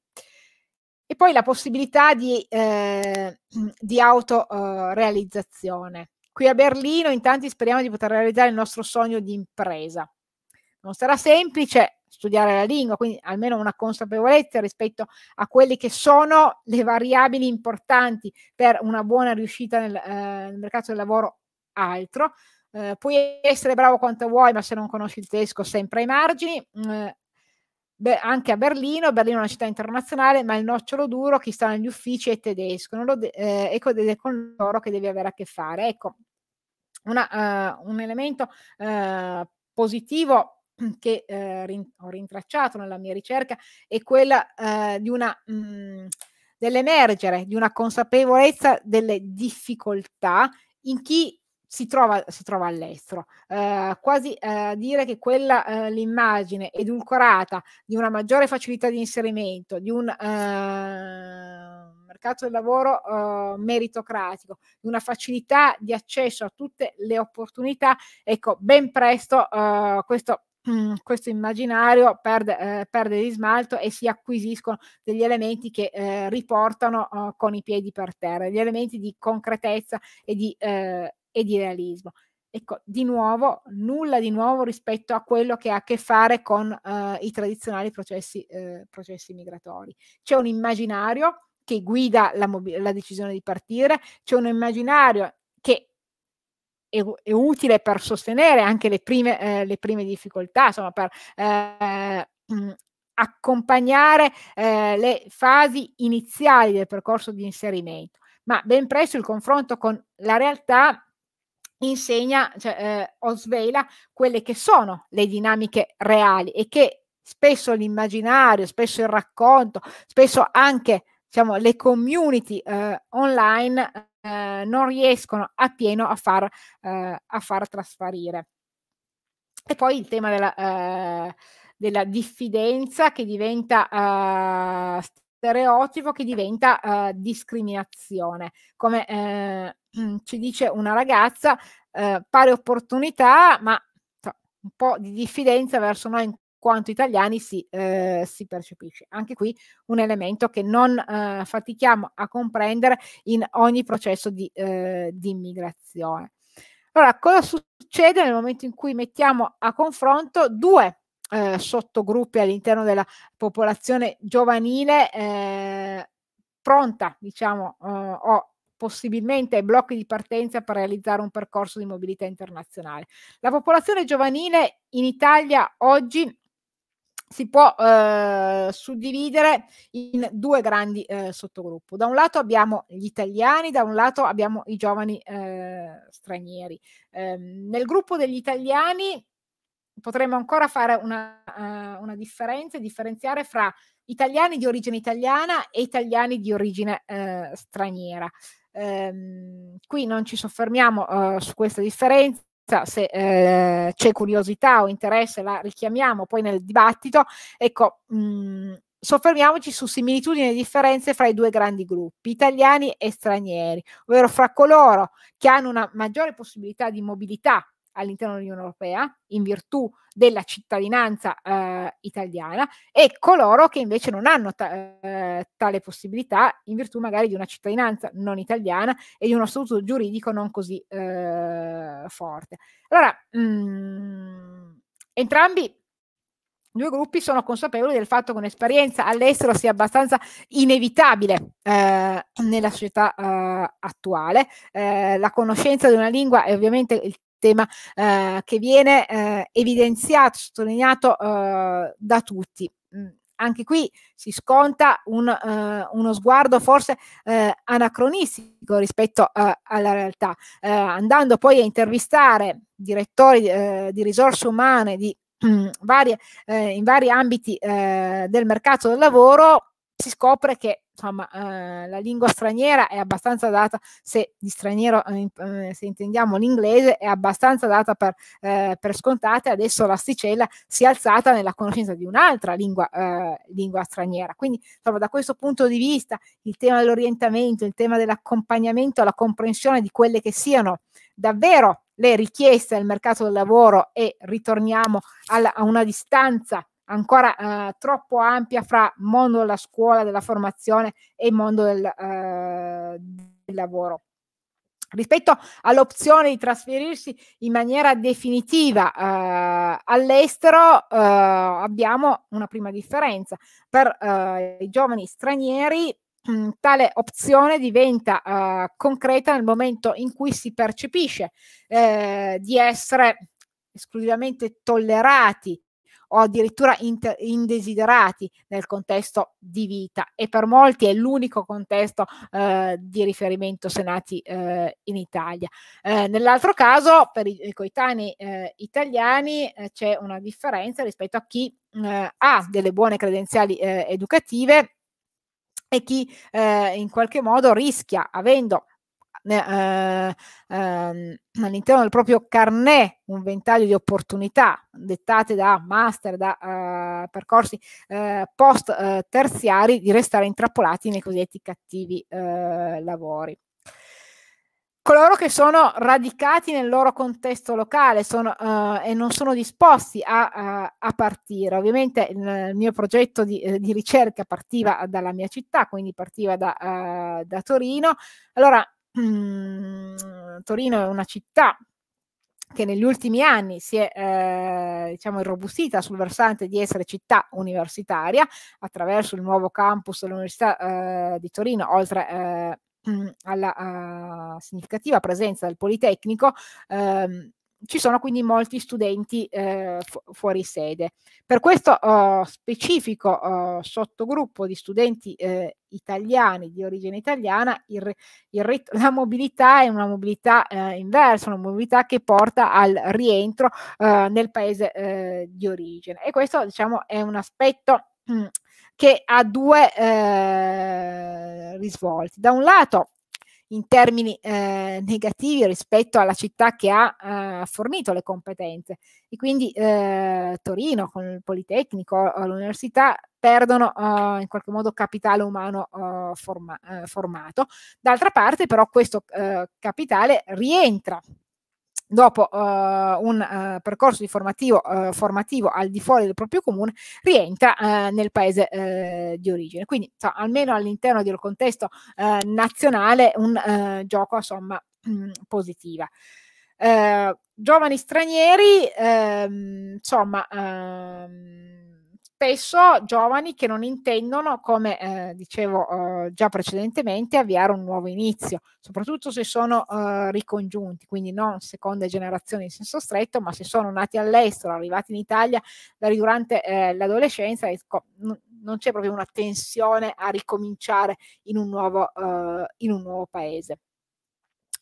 E poi la possibilità di, eh, di autorealizzazione. Qui a Berlino in tanti speriamo di poter realizzare il nostro sogno di impresa. Non sarà semplice, studiare la lingua, quindi almeno una consapevolezza rispetto a quelle che sono le variabili importanti per una buona riuscita nel, eh, nel mercato del lavoro altro. Eh, puoi essere bravo quanto vuoi, ma se non conosci il tedesco sempre ai margini. Eh, beh, anche a Berlino, Berlino è una città internazionale, ma il nocciolo duro, chi sta negli uffici è tedesco, non lo de- eh, ecco ed è con loro che devi avere a che fare. Ecco, una, uh, un elemento uh, positivo che eh, rin- ho rintracciato nella mia ricerca è quella eh, di una, mh, mhmm, dell'emergere, di una consapevolezza delle difficoltà in chi si trova, si trova all'estero. Eh, quasi eh, dire che quella, eh, l'immagine edulcorata di una maggiore facilità di inserimento, di un ehm, mercato del lavoro ehm, meritocratico, di una facilità di accesso a tutte le opportunità, ecco, ben presto ehm, questo Mm, questo immaginario perde, eh, perde, di smalto e si acquisiscono degli elementi che eh, riportano eh, con i piedi per terra, gli elementi di concretezza e di, eh, e di realismo. Ecco, di nuovo, nulla di nuovo rispetto a quello che ha a che fare con eh, i tradizionali processi, eh, processi migratori. C'è un immaginario che guida la, la, decisione di partire, c'è un immaginario è, è utile per sostenere anche le prime, eh, le prime difficoltà, insomma, per eh, mm, accompagnare eh, le fasi iniziali del percorso di inserimento. Ma ben presto il confronto con la realtà insegna cioè, eh, o svela quelle che sono le dinamiche reali e che spesso l'immaginario, spesso il racconto, spesso anche diciamo, le community eh, online eh, non riescono appieno a far, eh, a far trasparire. E poi il tema della, eh, della diffidenza che diventa eh, stereotipo, che diventa eh, discriminazione. Come eh, ci dice una ragazza, eh, pari opportunità, ma un po' di diffidenza verso noi quanto italiani si, eh, si percepisce. Anche qui un elemento che non eh, fatichiamo a comprendere in ogni processo di, eh, di immigrazione. Allora, cosa succede nel momento in cui mettiamo a confronto due eh, sottogruppi all'interno della popolazione giovanile eh, pronta, diciamo, eh, o possibilmente blocchi di partenza per realizzare un percorso di mobilità internazionale. La popolazione giovanile in Italia oggi si può eh, suddividere in due grandi eh, sottogruppi. Da un lato abbiamo gli italiani, da un lato abbiamo i giovani eh, stranieri. Ehm, nel gruppo degli italiani potremmo ancora fare una, uh, una differenza e differenziare fra italiani di origine italiana e italiani di origine eh, straniera. Ehm, qui non ci soffermiamo eh, su questa differenza cioè, se eh, c'è curiosità o interesse la richiamiamo poi nel dibattito, ecco, mh, mm, soffermiamoci su similitudini e differenze fra i due grandi gruppi, italiani e stranieri, ovvero fra coloro che hanno una maggiore possibilità di mobilità all'interno dell'Unione Europea in virtù della cittadinanza eh, italiana e coloro che invece non hanno ta- eh, tale possibilità in virtù magari di una cittadinanza non italiana e di uno statuto giuridico non così eh, forte. Allora, mh, mm, entrambi due gruppi sono consapevoli del fatto che un'esperienza all'estero sia abbastanza inevitabile eh, nella società eh, attuale. Eh, la conoscenza di una lingua è ovviamente il tema eh, che viene eh, evidenziato, sottolineato eh, da tutti. Mm, anche qui si sconta un, uh, uno sguardo forse uh, anacronistico rispetto uh, alla realtà, andando poi a intervistare direttori di risorse umane di, um, varie, in vari ambiti del mercato del lavoro si scopre che insomma, eh, la lingua straniera è abbastanza data, se di straniero eh, eh, se intendiamo l'inglese, è abbastanza data per, eh, per scontate, adesso l'asticella si è alzata nella conoscenza di un'altra lingua, eh, lingua straniera. Quindi insomma, da questo punto di vista il tema dell'orientamento, il tema dell'accompagnamento la comprensione di quelle che siano davvero le richieste del mercato del lavoro e ritorniamo alla, a una distanza ancora eh, troppo ampia fra mondo della scuola, della formazione e mondo del, eh, del lavoro. Rispetto all'opzione di trasferirsi in maniera definitiva eh, all'estero eh, abbiamo una prima differenza. Per eh, i giovani stranieri mm, tale opzione diventa eh, concreta nel momento in cui si percepisce eh, di essere esclusivamente tollerati o addirittura inter- indesiderati nel contesto di vita e per molti è l'unico contesto eh, di riferimento se nati eh, in Italia. Eh, nell'altro caso, per i, i coetanei eh, italiani eh, c'è una differenza rispetto a chi eh, ha delle buone credenziali educative e chi in qualche modo rischia, avendo eh, ehm, all'interno del proprio carnet un ventaglio di opportunità dettate da master, da eh, percorsi eh, post eh, terziari, di restare intrappolati nei cosiddetti cattivi eh, lavori coloro che sono radicati nel loro contesto locale sono, uh, e non sono disposti a, a, a partire. Ovviamente il, il mio progetto di, di, ricerca partiva dalla mia città, quindi partiva da, uh, da Torino. Allora Mhmm, Torino è una città che negli ultimi anni si è eh, diciamo irrobustita sul versante di essere città universitaria attraverso il nuovo campus dell'Università eh, di Torino, oltre eh, alla eh, significativa presenza del Politecnico. Ehm, ci sono quindi molti studenti eh, fu fuori sede. Per questo oh, specifico oh, sottogruppo di studenti eh, italiani di origine italiana, il, il la mobilità è una mobilità eh, inversa, una mobilità che porta al rientro eh, nel paese eh, di origine. E questo diciamo, è un aspetto mh, mm, che ha due eh, risvolti. Da un lato in termini eh, negativi rispetto alla città che ha eh, fornito le competenze. E quindi eh, Torino, con il Politecnico, eh, l'università, perdono eh, in qualche modo capitale umano eh, forma, formato. D'altra parte però questo capitale rientra dopo uh, un uh, percorso formativo, uh, formativo, al di fuori del proprio comune, rientra nel paese di origine. Quindi, so, almeno all'interno del contesto nazionale, un gioco insomma mh, mm, positiva. giovani stranieri, ehm, insomma, ehm, spesso giovani che non intendono, come eh, dicevo eh, già precedentemente, avviare un nuovo inizio, soprattutto se sono eh, ricongiunti, quindi non seconde generazione in senso stretto, ma se sono nati all'estero, arrivati in Italia durante eh, l'adolescenza, non c'è proprio una tensione a ricominciare in un nuovo, eh, in un nuovo paese.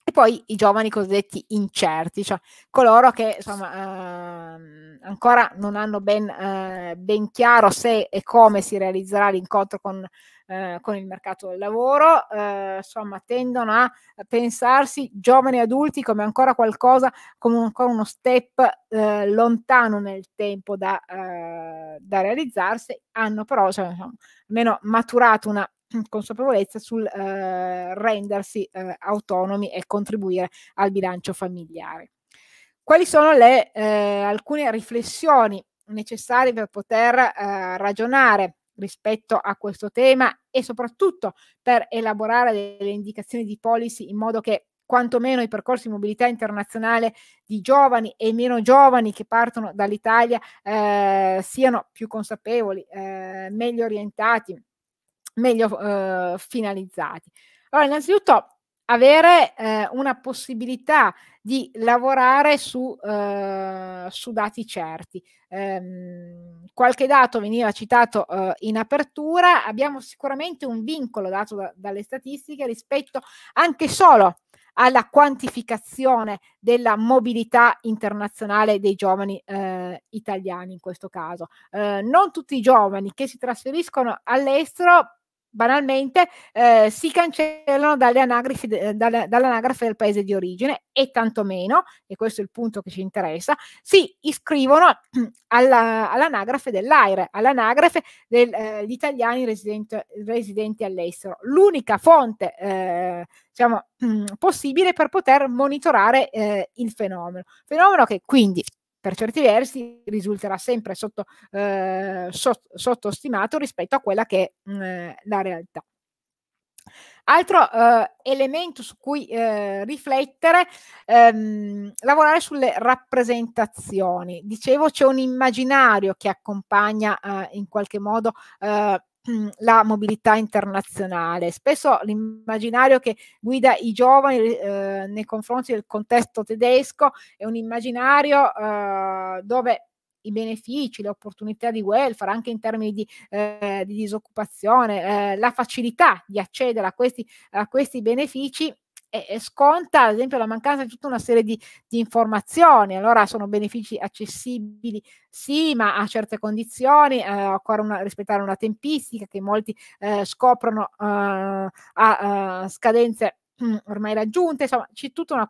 E poi i giovani cosiddetti incerti, cioè coloro che insomma, ehm, ancora non hanno ben, eh, ben, chiaro se e come si realizzerà l'incontro con, eh, con il mercato del lavoro, eh, insomma tendono a pensarsi giovani adulti come ancora qualcosa, come ancora uno step eh, lontano nel tempo da, eh, da realizzarsi, hanno però cioè, insomma, almeno maturato una consapevolezza sul eh, rendersi eh, autonomi e contribuire al bilancio familiare. Quali sono le, eh, alcune riflessioni necessarie per poter ehm, ragionare rispetto a questo tema e soprattutto per elaborare delle indicazioni di policy in modo che quantomeno i percorsi di mobilità internazionale di giovani e meno giovani che partono dall'Italia eh, siano più consapevoli, eh, meglio orientati, meglio eh, finalizzati. Allora, innanzitutto avere eh, una possibilità di lavorare su, eh, su dati certi. Ehm, qualche dato veniva citato eh, in apertura, abbiamo sicuramente un vincolo dato da, dalle statistiche rispetto anche solo alla quantificazione della mobilità internazionale dei giovani eh, italiani in questo caso. Eh, non tutti i giovani che si trasferiscono all'estero banalmente eh, si cancellano dalle anagrafi, de, eh, dalle, dall'anagrafe del paese di origine e tantomeno, e questo è il punto che ci interessa, si iscrivono alla, all'anagrafe dell'AIRE, all'anagrafe eh, degli eh, italiani residenti, residenti, all'estero. L'unica fonte eh, diciamo, possibile per poter monitorare eh, il fenomeno. Fenomeno che quindi per certi versi risulterà sempre sotto, eh, so, sottostimato rispetto a quella che è mh, mm, eh, la realtà. Altro eh, elemento su cui eh, riflettere, ehm, lavorare sulle rappresentazioni. Dicevo, c'è un immaginario che accompagna eh, in qualche modo eh, Mm, la mobilità internazionale. Spesso l'immaginario che guida i giovani eh, nei confronti del contesto tedesco è un immaginario eh, dove i benefici, le opportunità di welfare, anche in termini di, eh, di disoccupazione, eh, la facilità di accedere a questi, a questi benefici e, e sconta ad esempio la mancanza di tutta una serie di, di, informazioni, allora sono benefici accessibili sì, ma a certe condizioni, eh, occorre una, rispettare una tempistica che molti eh, scoprono eh, a, a eh, scadenze mh, mm, ormai raggiunte, insomma c'è tutta una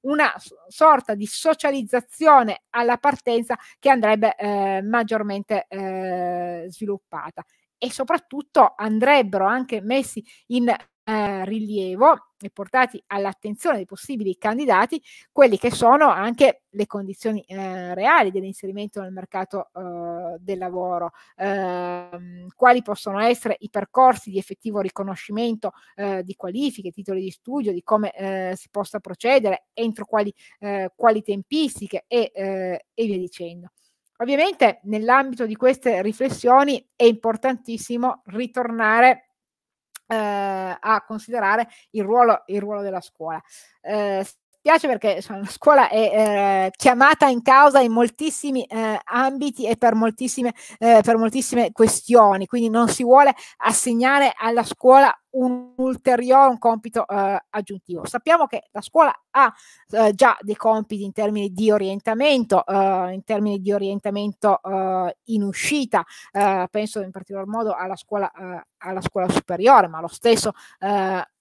una sorta di socializzazione alla partenza che andrebbe eh, maggiormente eh, sviluppata e soprattutto andrebbero anche messi in eh, rilievo e portati all'attenzione dei possibili candidati quelli che sono anche le condizioni eh, reali dell'inserimento nel mercato eh, del lavoro, eh, quali possono essere i percorsi di effettivo riconoscimento eh, di qualifiche, titoli di studio, di come eh, si possa procedere, entro quali, eh, quali tempistiche e, eh, e via dicendo. Ovviamente nell'ambito di queste riflessioni è importantissimo ritornare Ehm, a considerare il ruolo, il ruolo della scuola. Ehm, dispiace perché insomma, la scuola è eh, chiamata in causa in moltissimi eh, ambiti e per moltissime, eh, per moltissime questioni, quindi non si vuole assegnare alla scuola un ulteriore un compito eh, aggiuntivo. Sappiamo che la scuola ha eh, già dei compiti in termini di orientamento, eh, in termini di orientamento eh, in uscita, eh, penso in particolar modo alla scuola, eh, alla scuola superiore, ma lo stesso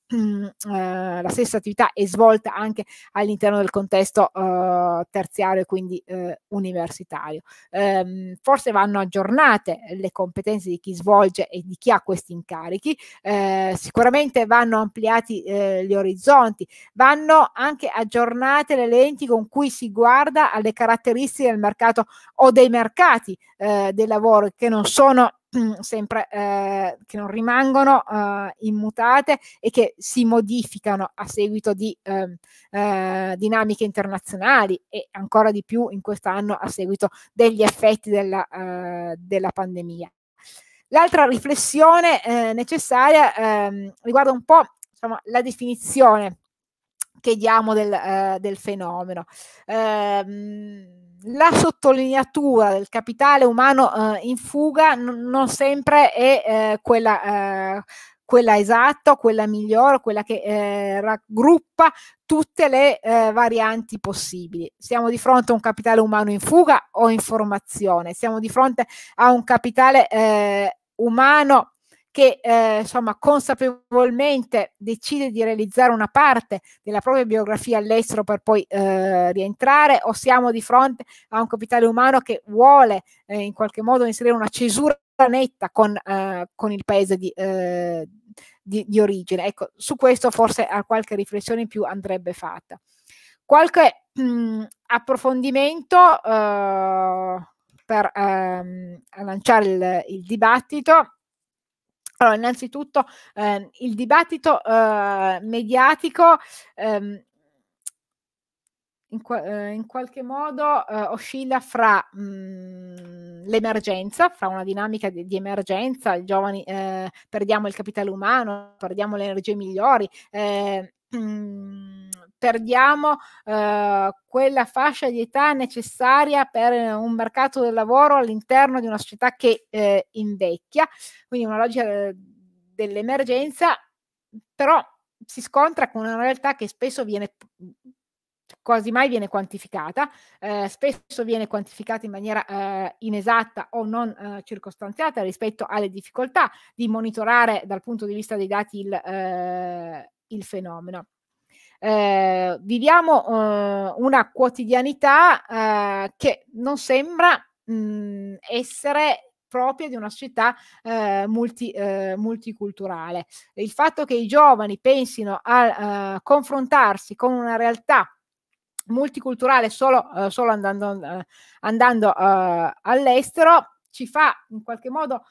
eh, la stessa attività è svolta anche all'interno del contesto eh, terziario e quindi eh, universitario. Ehm, forse vanno aggiornate le competenze di chi svolge e di chi ha questi incarichi, eh, sicuramente vanno ampliati eh, gli orizzonti, vanno anche aggiornate le lenti con cui si guarda alle caratteristiche del mercato o dei mercati eh, del lavoro che non sono sempre eh, che non rimangono eh, immutate e che si modificano a seguito di ehm, eh, dinamiche internazionali e ancora di più in quest'anno a seguito degli effetti della, eh, della pandemia. L'altra riflessione eh, necessaria ehm, riguarda un po' diciamo, la definizione che diamo del, eh, del fenomeno. Ehm, la sottolineatura del capitale umano eh, in fuga non sempre è eh, quella, eh, quella, esatta, quella migliore, quella che eh, raggruppa tutte le eh, varianti possibili. Siamo di fronte a un capitale umano in fuga o in formazione, siamo di fronte a un capitale eh, umano che eh, insomma consapevolmente decide di realizzare una parte della propria biografia all'estero per poi eh, rientrare o siamo di fronte a un capitale umano che vuole eh, in qualche modo inserire una cesura netta con, eh, con il paese di, eh, di, di origine. Ecco, su questo forse a qualche riflessione in più andrebbe fatta. Qualche mh, mm, approfondimento eh, per ehm, lanciare il, il dibattito allora, innanzitutto ehm, il dibattito eh, mediatico ehm, in, qua eh, in, qualche modo eh, oscilla fra mhmm, l'emergenza, fra una dinamica di, di emergenza, i giovani ehm, perdiamo il capitale umano, perdiamo le energie migliori. Mh, ehm, perdiamo eh, quella fascia di età necessaria per un mercato del lavoro all'interno di una società che eh, invecchia, quindi una logica eh, dell'emergenza, però si scontra con una realtà che spesso viene quasi mai viene quantificata, eh, spesso viene quantificata in maniera eh, inesatta o non eh, circostanziata rispetto alle difficoltà di monitorare dal punto di vista dei dati il, eh, il fenomeno eh, viviamo eh, una quotidianità eh, che non sembra mh, mhmm, essere propria di una società eh, multi, eh, multiculturale. Il fatto che i giovani pensino a eh, confrontarsi con una realtà multiculturale solo, ehm, solo andando, ehm, andando ehm, all'estero ci fa in qualche modo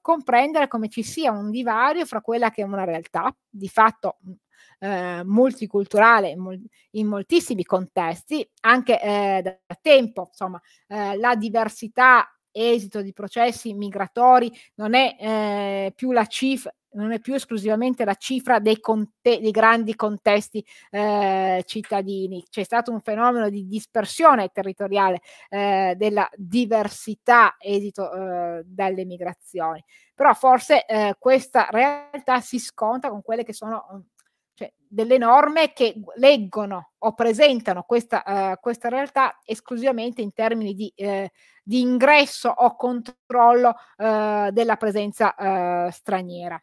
comprendere come ci sia un divario fra quella che è una realtà di fatto mhmm, eh, multiculturale mol in moltissimi contesti, anche eh, da tempo, insomma, eh, la diversità esito di processi migratori non è eh, più la cifra non è più esclusivamente la cifra dei, dei grandi contesti eh, cittadini. C'è stato un fenomeno di dispersione territoriale eh, della diversità esito eh, dalle migrazioni. Però forse ehm, questa realtà si sconta con quelle che sono cioè delle norme che leggono o presentano questa, uh, questa realtà esclusivamente in termini di, uh, di ingresso o controllo uh, della presenza straniera.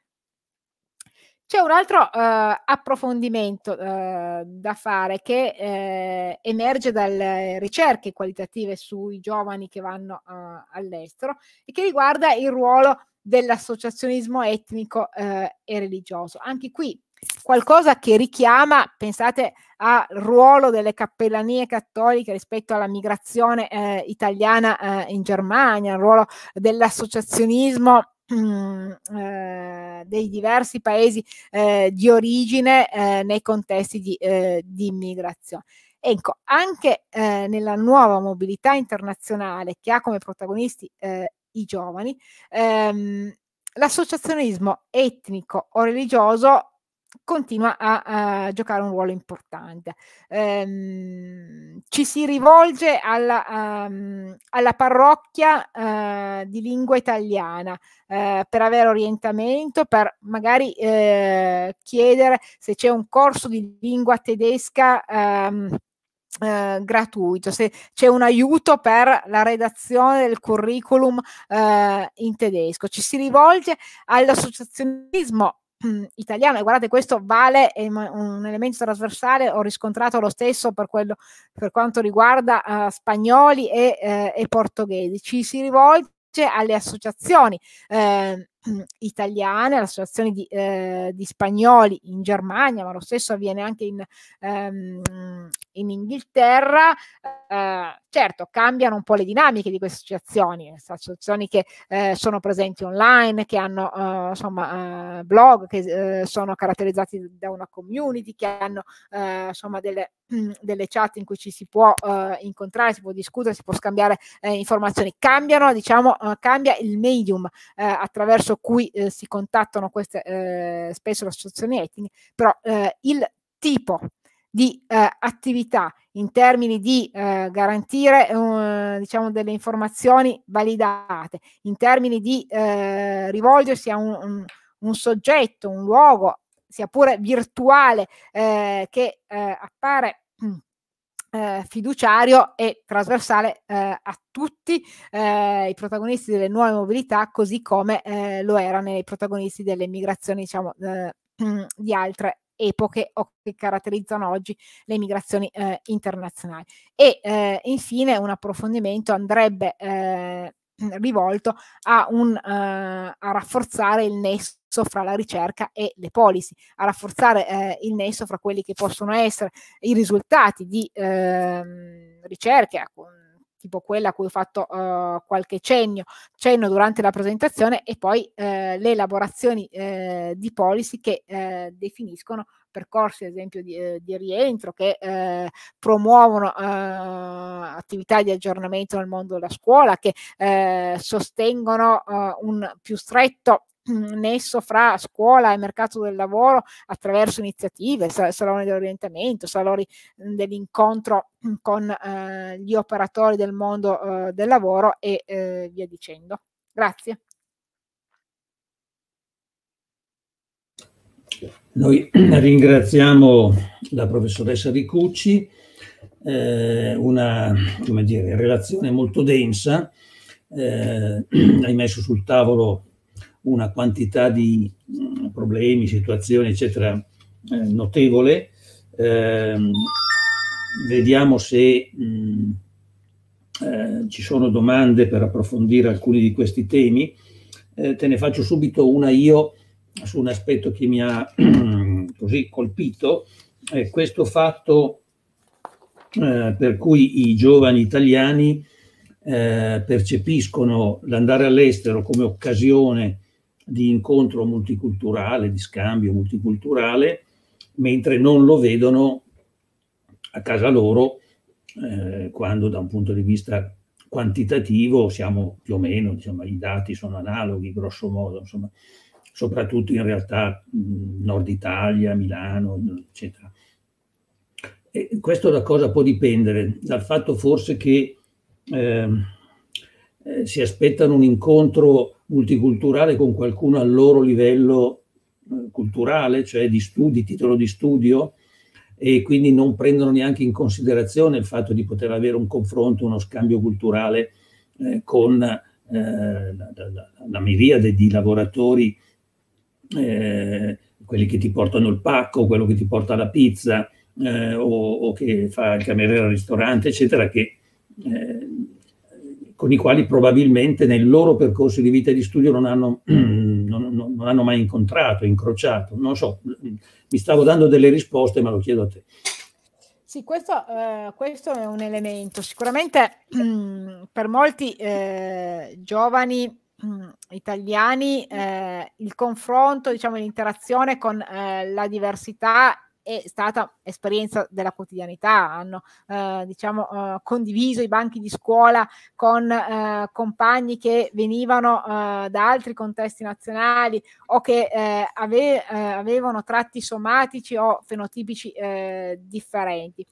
C'è un altro approfondimento da fare che emerge dalle ricerche qualitative sui giovani che vanno all'estero e che riguarda il ruolo dell'associazionismo etnico e religioso. Anche qui qualcosa che richiama, pensate al ruolo delle cappellanie cattoliche rispetto alla migrazione eh, italiana eh, in Germania, al ruolo dell'associazionismo eh, dei diversi paesi eh, di origine eh, nei contesti di, eh, di immigrazione. Ecco, anche nella nuova mobilità internazionale che ha come protagonisti i giovani, ehm, l'associazionismo etnico o religioso continua a, a, giocare un ruolo importante. Ehm, ci si rivolge alla, um, alla parrocchia uh, di lingua italiana uh, per avere orientamento, per magari uh, chiedere se c'è un corso di lingua tedesca. Um, eh, gratuito, se c'è un aiuto per la redazione del curriculum eh, in tedesco. Ci si rivolge all'associazionismo italiano e guardate questo vale è un elemento trasversale ho riscontrato lo stesso per, quello, per quanto riguarda uh, spagnoli e, eh, e, portoghesi ci si rivolge alle associazioni eh, italiane, l'associazione di, eh, di, spagnoli in Germania, ma lo stesso avviene anche in, ehm, in Inghilterra, eh, certo cambiano un po' le dinamiche di queste associazioni, associazioni che eh, sono presenti online, che hanno eh, insomma, eh, blog, che eh, sono caratterizzati da una community, che hanno insomma, delle, delle, chat in cui ci si può incontrare, si può discutere, si può scambiare informazioni, cambiano, diciamo, cambia il medium attraverso per cui eh, si contattano queste, eh, spesso le associazioni etniche, però eh, il tipo di eh, attività in termini di eh, garantire eh, diciamo delle informazioni validate, in termini di rivolgersi a un, un, un soggetto, un luogo, sia pure virtuale, che appare mm, eh, fiduciario e trasversale eh, a tutti eh, i protagonisti delle nuove mobilità, così come eh, lo era nei protagonisti delle migrazioni diciamo, eh, di altre epoche o che caratterizzano oggi le migrazioni eh, internazionali. E eh, infine un approfondimento andrebbe eh, rivolto a, un, eh, a rafforzare il nesso fra la ricerca e le policy, a rafforzare eh, il nesso fra quelli che possono essere i risultati di ehm, ricerche tipo quella a cui ho fatto eh, qualche cenno, cenno, durante la presentazione e poi eh, le elaborazioni eh, di policy che eh, definiscono percorsi, ad esempio, di, eh, di rientro, che eh, promuovono eh, attività di aggiornamento nel mondo della scuola, che eh, sostengono un più stretto nesso fra scuola e mercato del lavoro attraverso iniziative, saloni dell'orientamento, saloni mhmm, dell'incontro con eh, gli operatori del mondo eh, del lavoro e eh, via dicendo. Grazie. Noi ringraziamo la professoressa Ricucci, eh, una dire, relazione molto densa, eh, hai messo sul tavolo una quantità di mm, problemi, situazioni, eccetera, eh, notevole. Eh, vediamo se mh, mm, eh, ci sono domande per approfondire alcuni di questi temi. Eh, te ne faccio subito una io su un aspetto che mi ha così colpito, questo fatto eh, per cui i giovani italiani eh, percepiscono l'andare all'estero come occasione di incontro multiculturale, di scambio multiculturale, mentre non lo vedono a casa loro eh, quando da un punto di vista quantitativo siamo più o meno, diciamo, i dati sono analoghi grosso modo, insomma, soprattutto in realtà Nord Italia, Milano, eccetera. E questo da cosa può dipendere? Dal fatto forse che ehm, eh, si aspettano un incontro multiculturale con qualcuno al loro livello eh, culturale, cioè di studi, titolo di studio, e quindi non prendono neanche in considerazione il fatto di poter avere un confronto, uno scambio culturale eh, con eh, la, la, la, miriade di lavoratori, eh, quelli che ti portano il pacco, quello che ti porta la pizza eh, o, o, che fa il cameriere al ristorante, eccetera, che eh, con i quali probabilmente nel loro percorso di vita e di studio non hanno, non, non hanno mai incontrato, incrociato. Non so, mi stavo dando delle risposte, ma lo chiedo a te. Sì, questo, eh, questo, è un elemento. Sicuramente per molti eh, giovani mm, italiani eh, il confronto, diciamo, l'interazione con eh, la diversità è stata esperienza della quotidianità, hanno eh, diciamo, eh, condiviso i banchi di scuola con eh, compagni che venivano eh, da altri contesti nazionali o che eh, ave eh, avevano tratti somatici o fenotipici differenti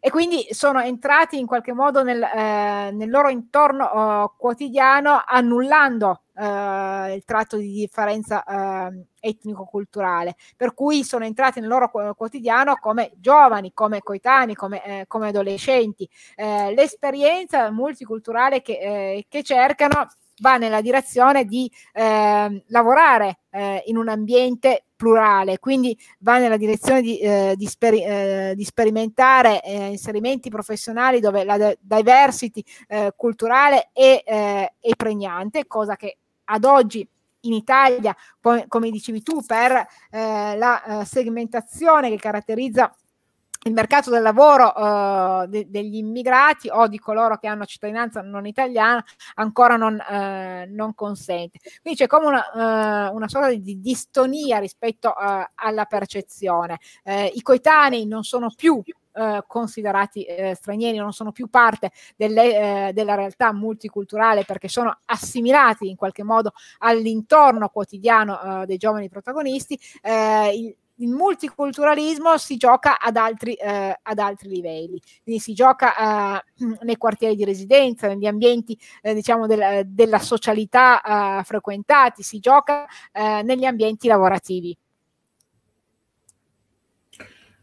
e quindi sono entrati in qualche modo nel, eh, nel loro intorno eh, quotidiano annullando eh, il tratto di differenza eh, etnico-culturale, per cui sono entrati nel loro quotidiano come giovani, come coetanei, come, eh, come adolescenti. Eh, l'esperienza multiculturale che, che cercano va nella direzione di eh, lavorare eh, in un ambiente plurale, quindi va nella direzione di, eh, di, speri eh, di sperimentare eh, inserimenti professionali dove la diversity eh, culturale è, eh, è, pregnante, cosa che ad oggi in Italia, come dicevi tu, per eh, la segmentazione che caratterizza il mercato del lavoro uh, de degli immigrati o di coloro che hanno cittadinanza non italiana ancora non, uh, non consente. Quindi c'è come una, uh, una, sorta di distonia rispetto alla percezione. I coetanei non sono più considerati eh, stranieri, non sono più parte delle, eh, della realtà multiculturale perché sono assimilati in qualche modo all'intorno quotidiano eh, dei giovani protagonisti. Il, il multiculturalismo si gioca ad altri, eh, ad altri livelli, quindi si gioca eh, nei quartieri di residenza, negli ambienti eh, diciamo del, della socialità eh, frequentati, si gioca eh, negli ambienti lavorativi.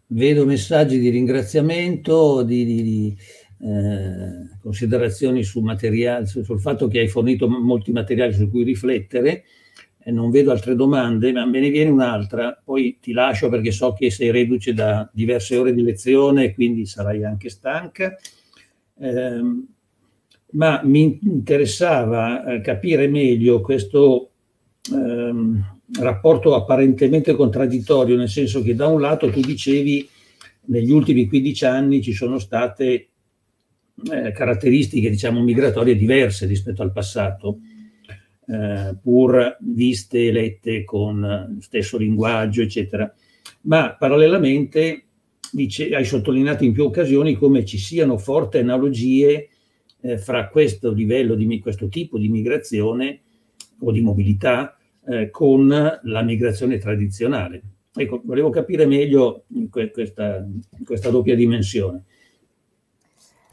Vedo messaggi di ringraziamento, di, di, di eh, considerazioni su materiale, sul fatto che hai fornito molti materiali su cui riflettere non vedo altre domande, ma me ne viene un'altra, poi ti lascio perché so che sei reduce da diverse ore di lezione, quindi sarai anche stanca. Eh, ma mi interessava eh, capire meglio questo eh, rapporto apparentemente contraddittorio, nel senso che da un lato tu dicevi negli ultimi 15 anni ci sono state eh, caratteristiche diciamo migratorie diverse rispetto al passato eh, pur viste e lette con lo stesso linguaggio, eccetera. Ma parallelamente dice, hai sottolineato in più occasioni come ci siano forti analogie eh, fra questo livello di questo tipo di migrazione o di mobilità eh, con la migrazione tradizionale. Ecco, volevo capire meglio in que questa, in questa, doppia dimensione.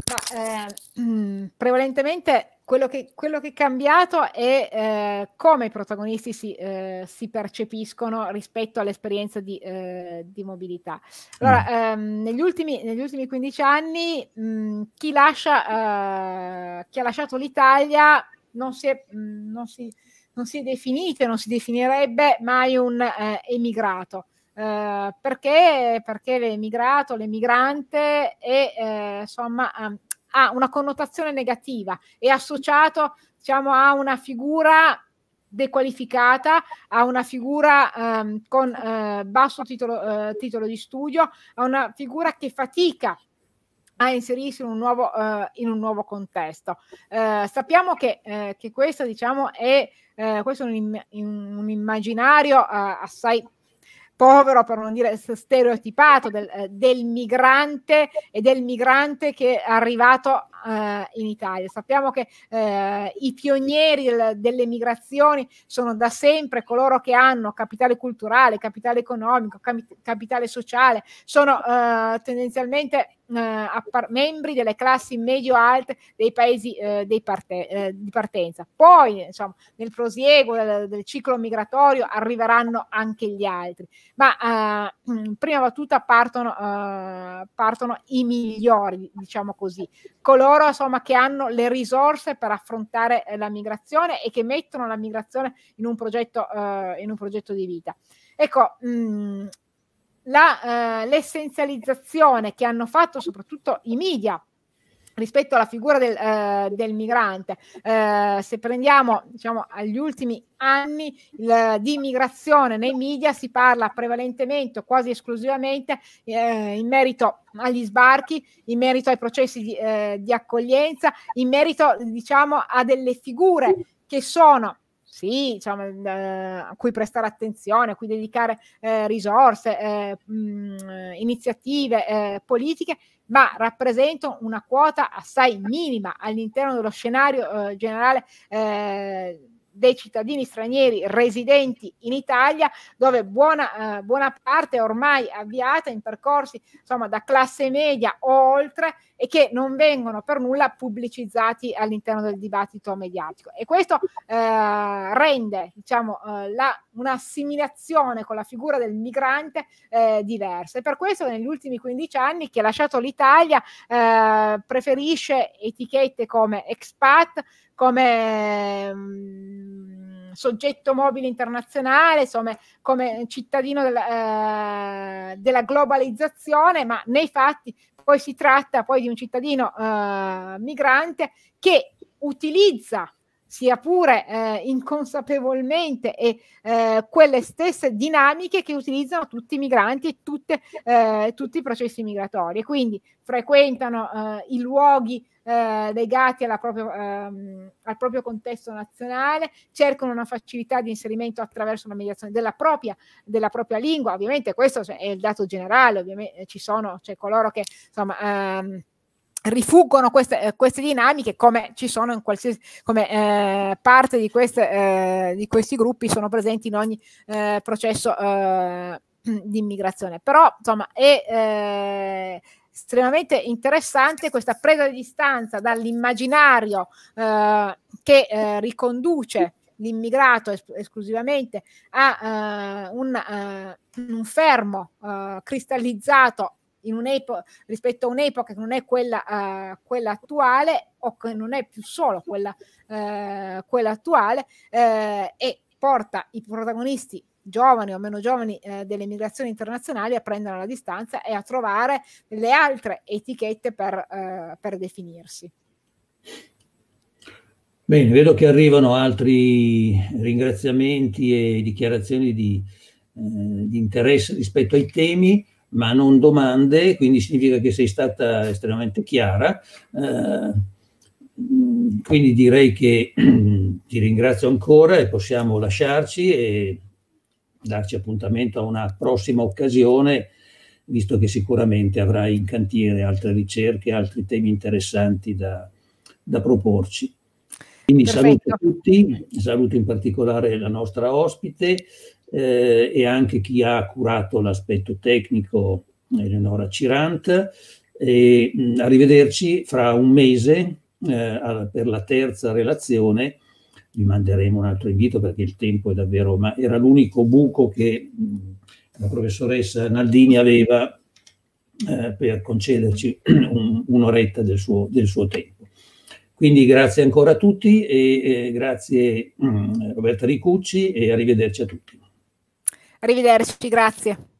Ma, eh, mm, prevalentemente quello che, quello che, è cambiato è eh, come i protagonisti si, eh, si, percepiscono rispetto all'esperienza di, eh, di mobilità. Allora, mm. ehm, negli, ultimi, negli, ultimi, 15 anni mh, mm, chi, lascia, eh, chi, ha lasciato l'Italia non si, è, mh, mm, non, si, non si è, definito e non si definirebbe mai un eh, emigrato. Eh, perché? Perché l'emigrato, l'emigrante è insomma ehm, ha una connotazione negativa, è associato diciamo, a una figura dequalificata, a una figura ehm, con eh, basso titolo, eh, titolo di studio, a una figura che fatica a inserirsi in un nuovo, eh, in un nuovo contesto. Eh, sappiamo che, eh, che questo, diciamo, è, eh, questo è un, un immaginario eh, assai povero, per non dire stereotipato, del, eh, del migrante e del migrante che è arrivato eh, in Italia. Sappiamo che eh, i pionieri del, delle migrazioni sono da sempre coloro che hanno capitale culturale, capitale economico, capitale sociale, sono eh, tendenzialmente eh, membri delle classi medio-alte dei paesi eh, dei parte di partenza. Poi diciamo, nel prosieguo del, del, ciclo migratorio arriveranno anche gli altri, ma prima battuta partono, partono i migliori, diciamo così, coloro coloro insomma, che hanno le risorse per affrontare eh, la migrazione e che mettono la migrazione in un progetto, eh, in un progetto di vita. Ecco, mh, mm, la, eh, l'essenzializzazione che hanno fatto soprattutto i media rispetto alla figura del, eh, del migrante. Eh, se prendiamo diciamo, agli ultimi anni il, eh, di immigrazione nei media si parla prevalentemente o quasi esclusivamente eh, in merito agli sbarchi, in merito ai processi di, eh, di accoglienza, in merito diciamo, a delle figure che sono sì, diciamo, eh, a cui prestare attenzione, a cui dedicare eh, risorse, eh, mh, mhmm, iniziative eh, politiche, ma rappresentano una quota assai minima all'interno dello scenario eh, generale eh, dei cittadini stranieri residenti in Italia, dove buona, eh, buona parte è ormai avviata in percorsi insomma, da classe media o oltre e che non vengono per nulla pubblicizzati all'interno del dibattito mediatico. E questo eh, rende diciamo, eh, un'assimilazione con la figura del migrante eh, diversa. E per questo negli ultimi 15 anni chi ha lasciato l'Italia eh, preferisce etichette come expat, come... Mh, mm, soggetto mobile internazionale, insomma, come cittadino del, eh, della globalizzazione, ma nei fatti poi si tratta poi di un cittadino eh, migrante che utilizza sia pure eh, inconsapevolmente e eh, quelle stesse dinamiche che utilizzano tutti i migranti e tutte, eh, tutti i processi migratori. Quindi frequentano eh, i luoghi eh, legati proprio, ehm, al proprio contesto nazionale, cercano una facilità di inserimento attraverso una mediazione della propria, della propria lingua. Ovviamente questo cioè, è il dato generale, ovviamente eh, ci sono cioè, coloro che insomma... Ehm, rifuggono queste, eh, queste, dinamiche come ci sono in qualsiasi come eh, parte di, queste, eh, di, questi gruppi sono presenti in ogni eh, processo eh, di immigrazione però insomma è, estremamente interessante questa presa di distanza dall'immaginario eh, che eh, riconduce l'immigrato es- esclusivamente a uh, un, uh, un, fermo uh, cristallizzato rispetto a un'epoca che non è quella, quella, attuale o che non è più solo quella, quella attuale e porta i protagonisti giovani o meno giovani eh, delle migrazioni internazionali a prendere la distanza e a trovare le altre etichette per, eh, per definirsi. Bene, vedo che arrivano altri ringraziamenti e dichiarazioni di, eh, di, interesse rispetto ai temi, ma non domande, quindi significa che sei stata estremamente chiara. Eh, quindi direi che ti ringrazio ancora e possiamo lasciarci e darci appuntamento a una prossima occasione, visto che sicuramente avrai in cantiere altre ricerche, altri temi interessanti da, da proporci. Quindi Perfetto. saluto tutti, saluto in particolare la nostra ospite eh, e anche chi ha curato l'aspetto tecnico, Eleonora Cirant. E, mh, arrivederci fra un mese eh, per la terza relazione gli manderemo un altro invito perché il tempo è davvero, ma era l'unico buco che la professoressa Naldini aveva eh, per concederci un'oretta un del, del suo, tempo. Quindi grazie ancora a tutti e eh, grazie mh, Roberta Ricucci e arrivederci a tutti. Arrivederci, grazie.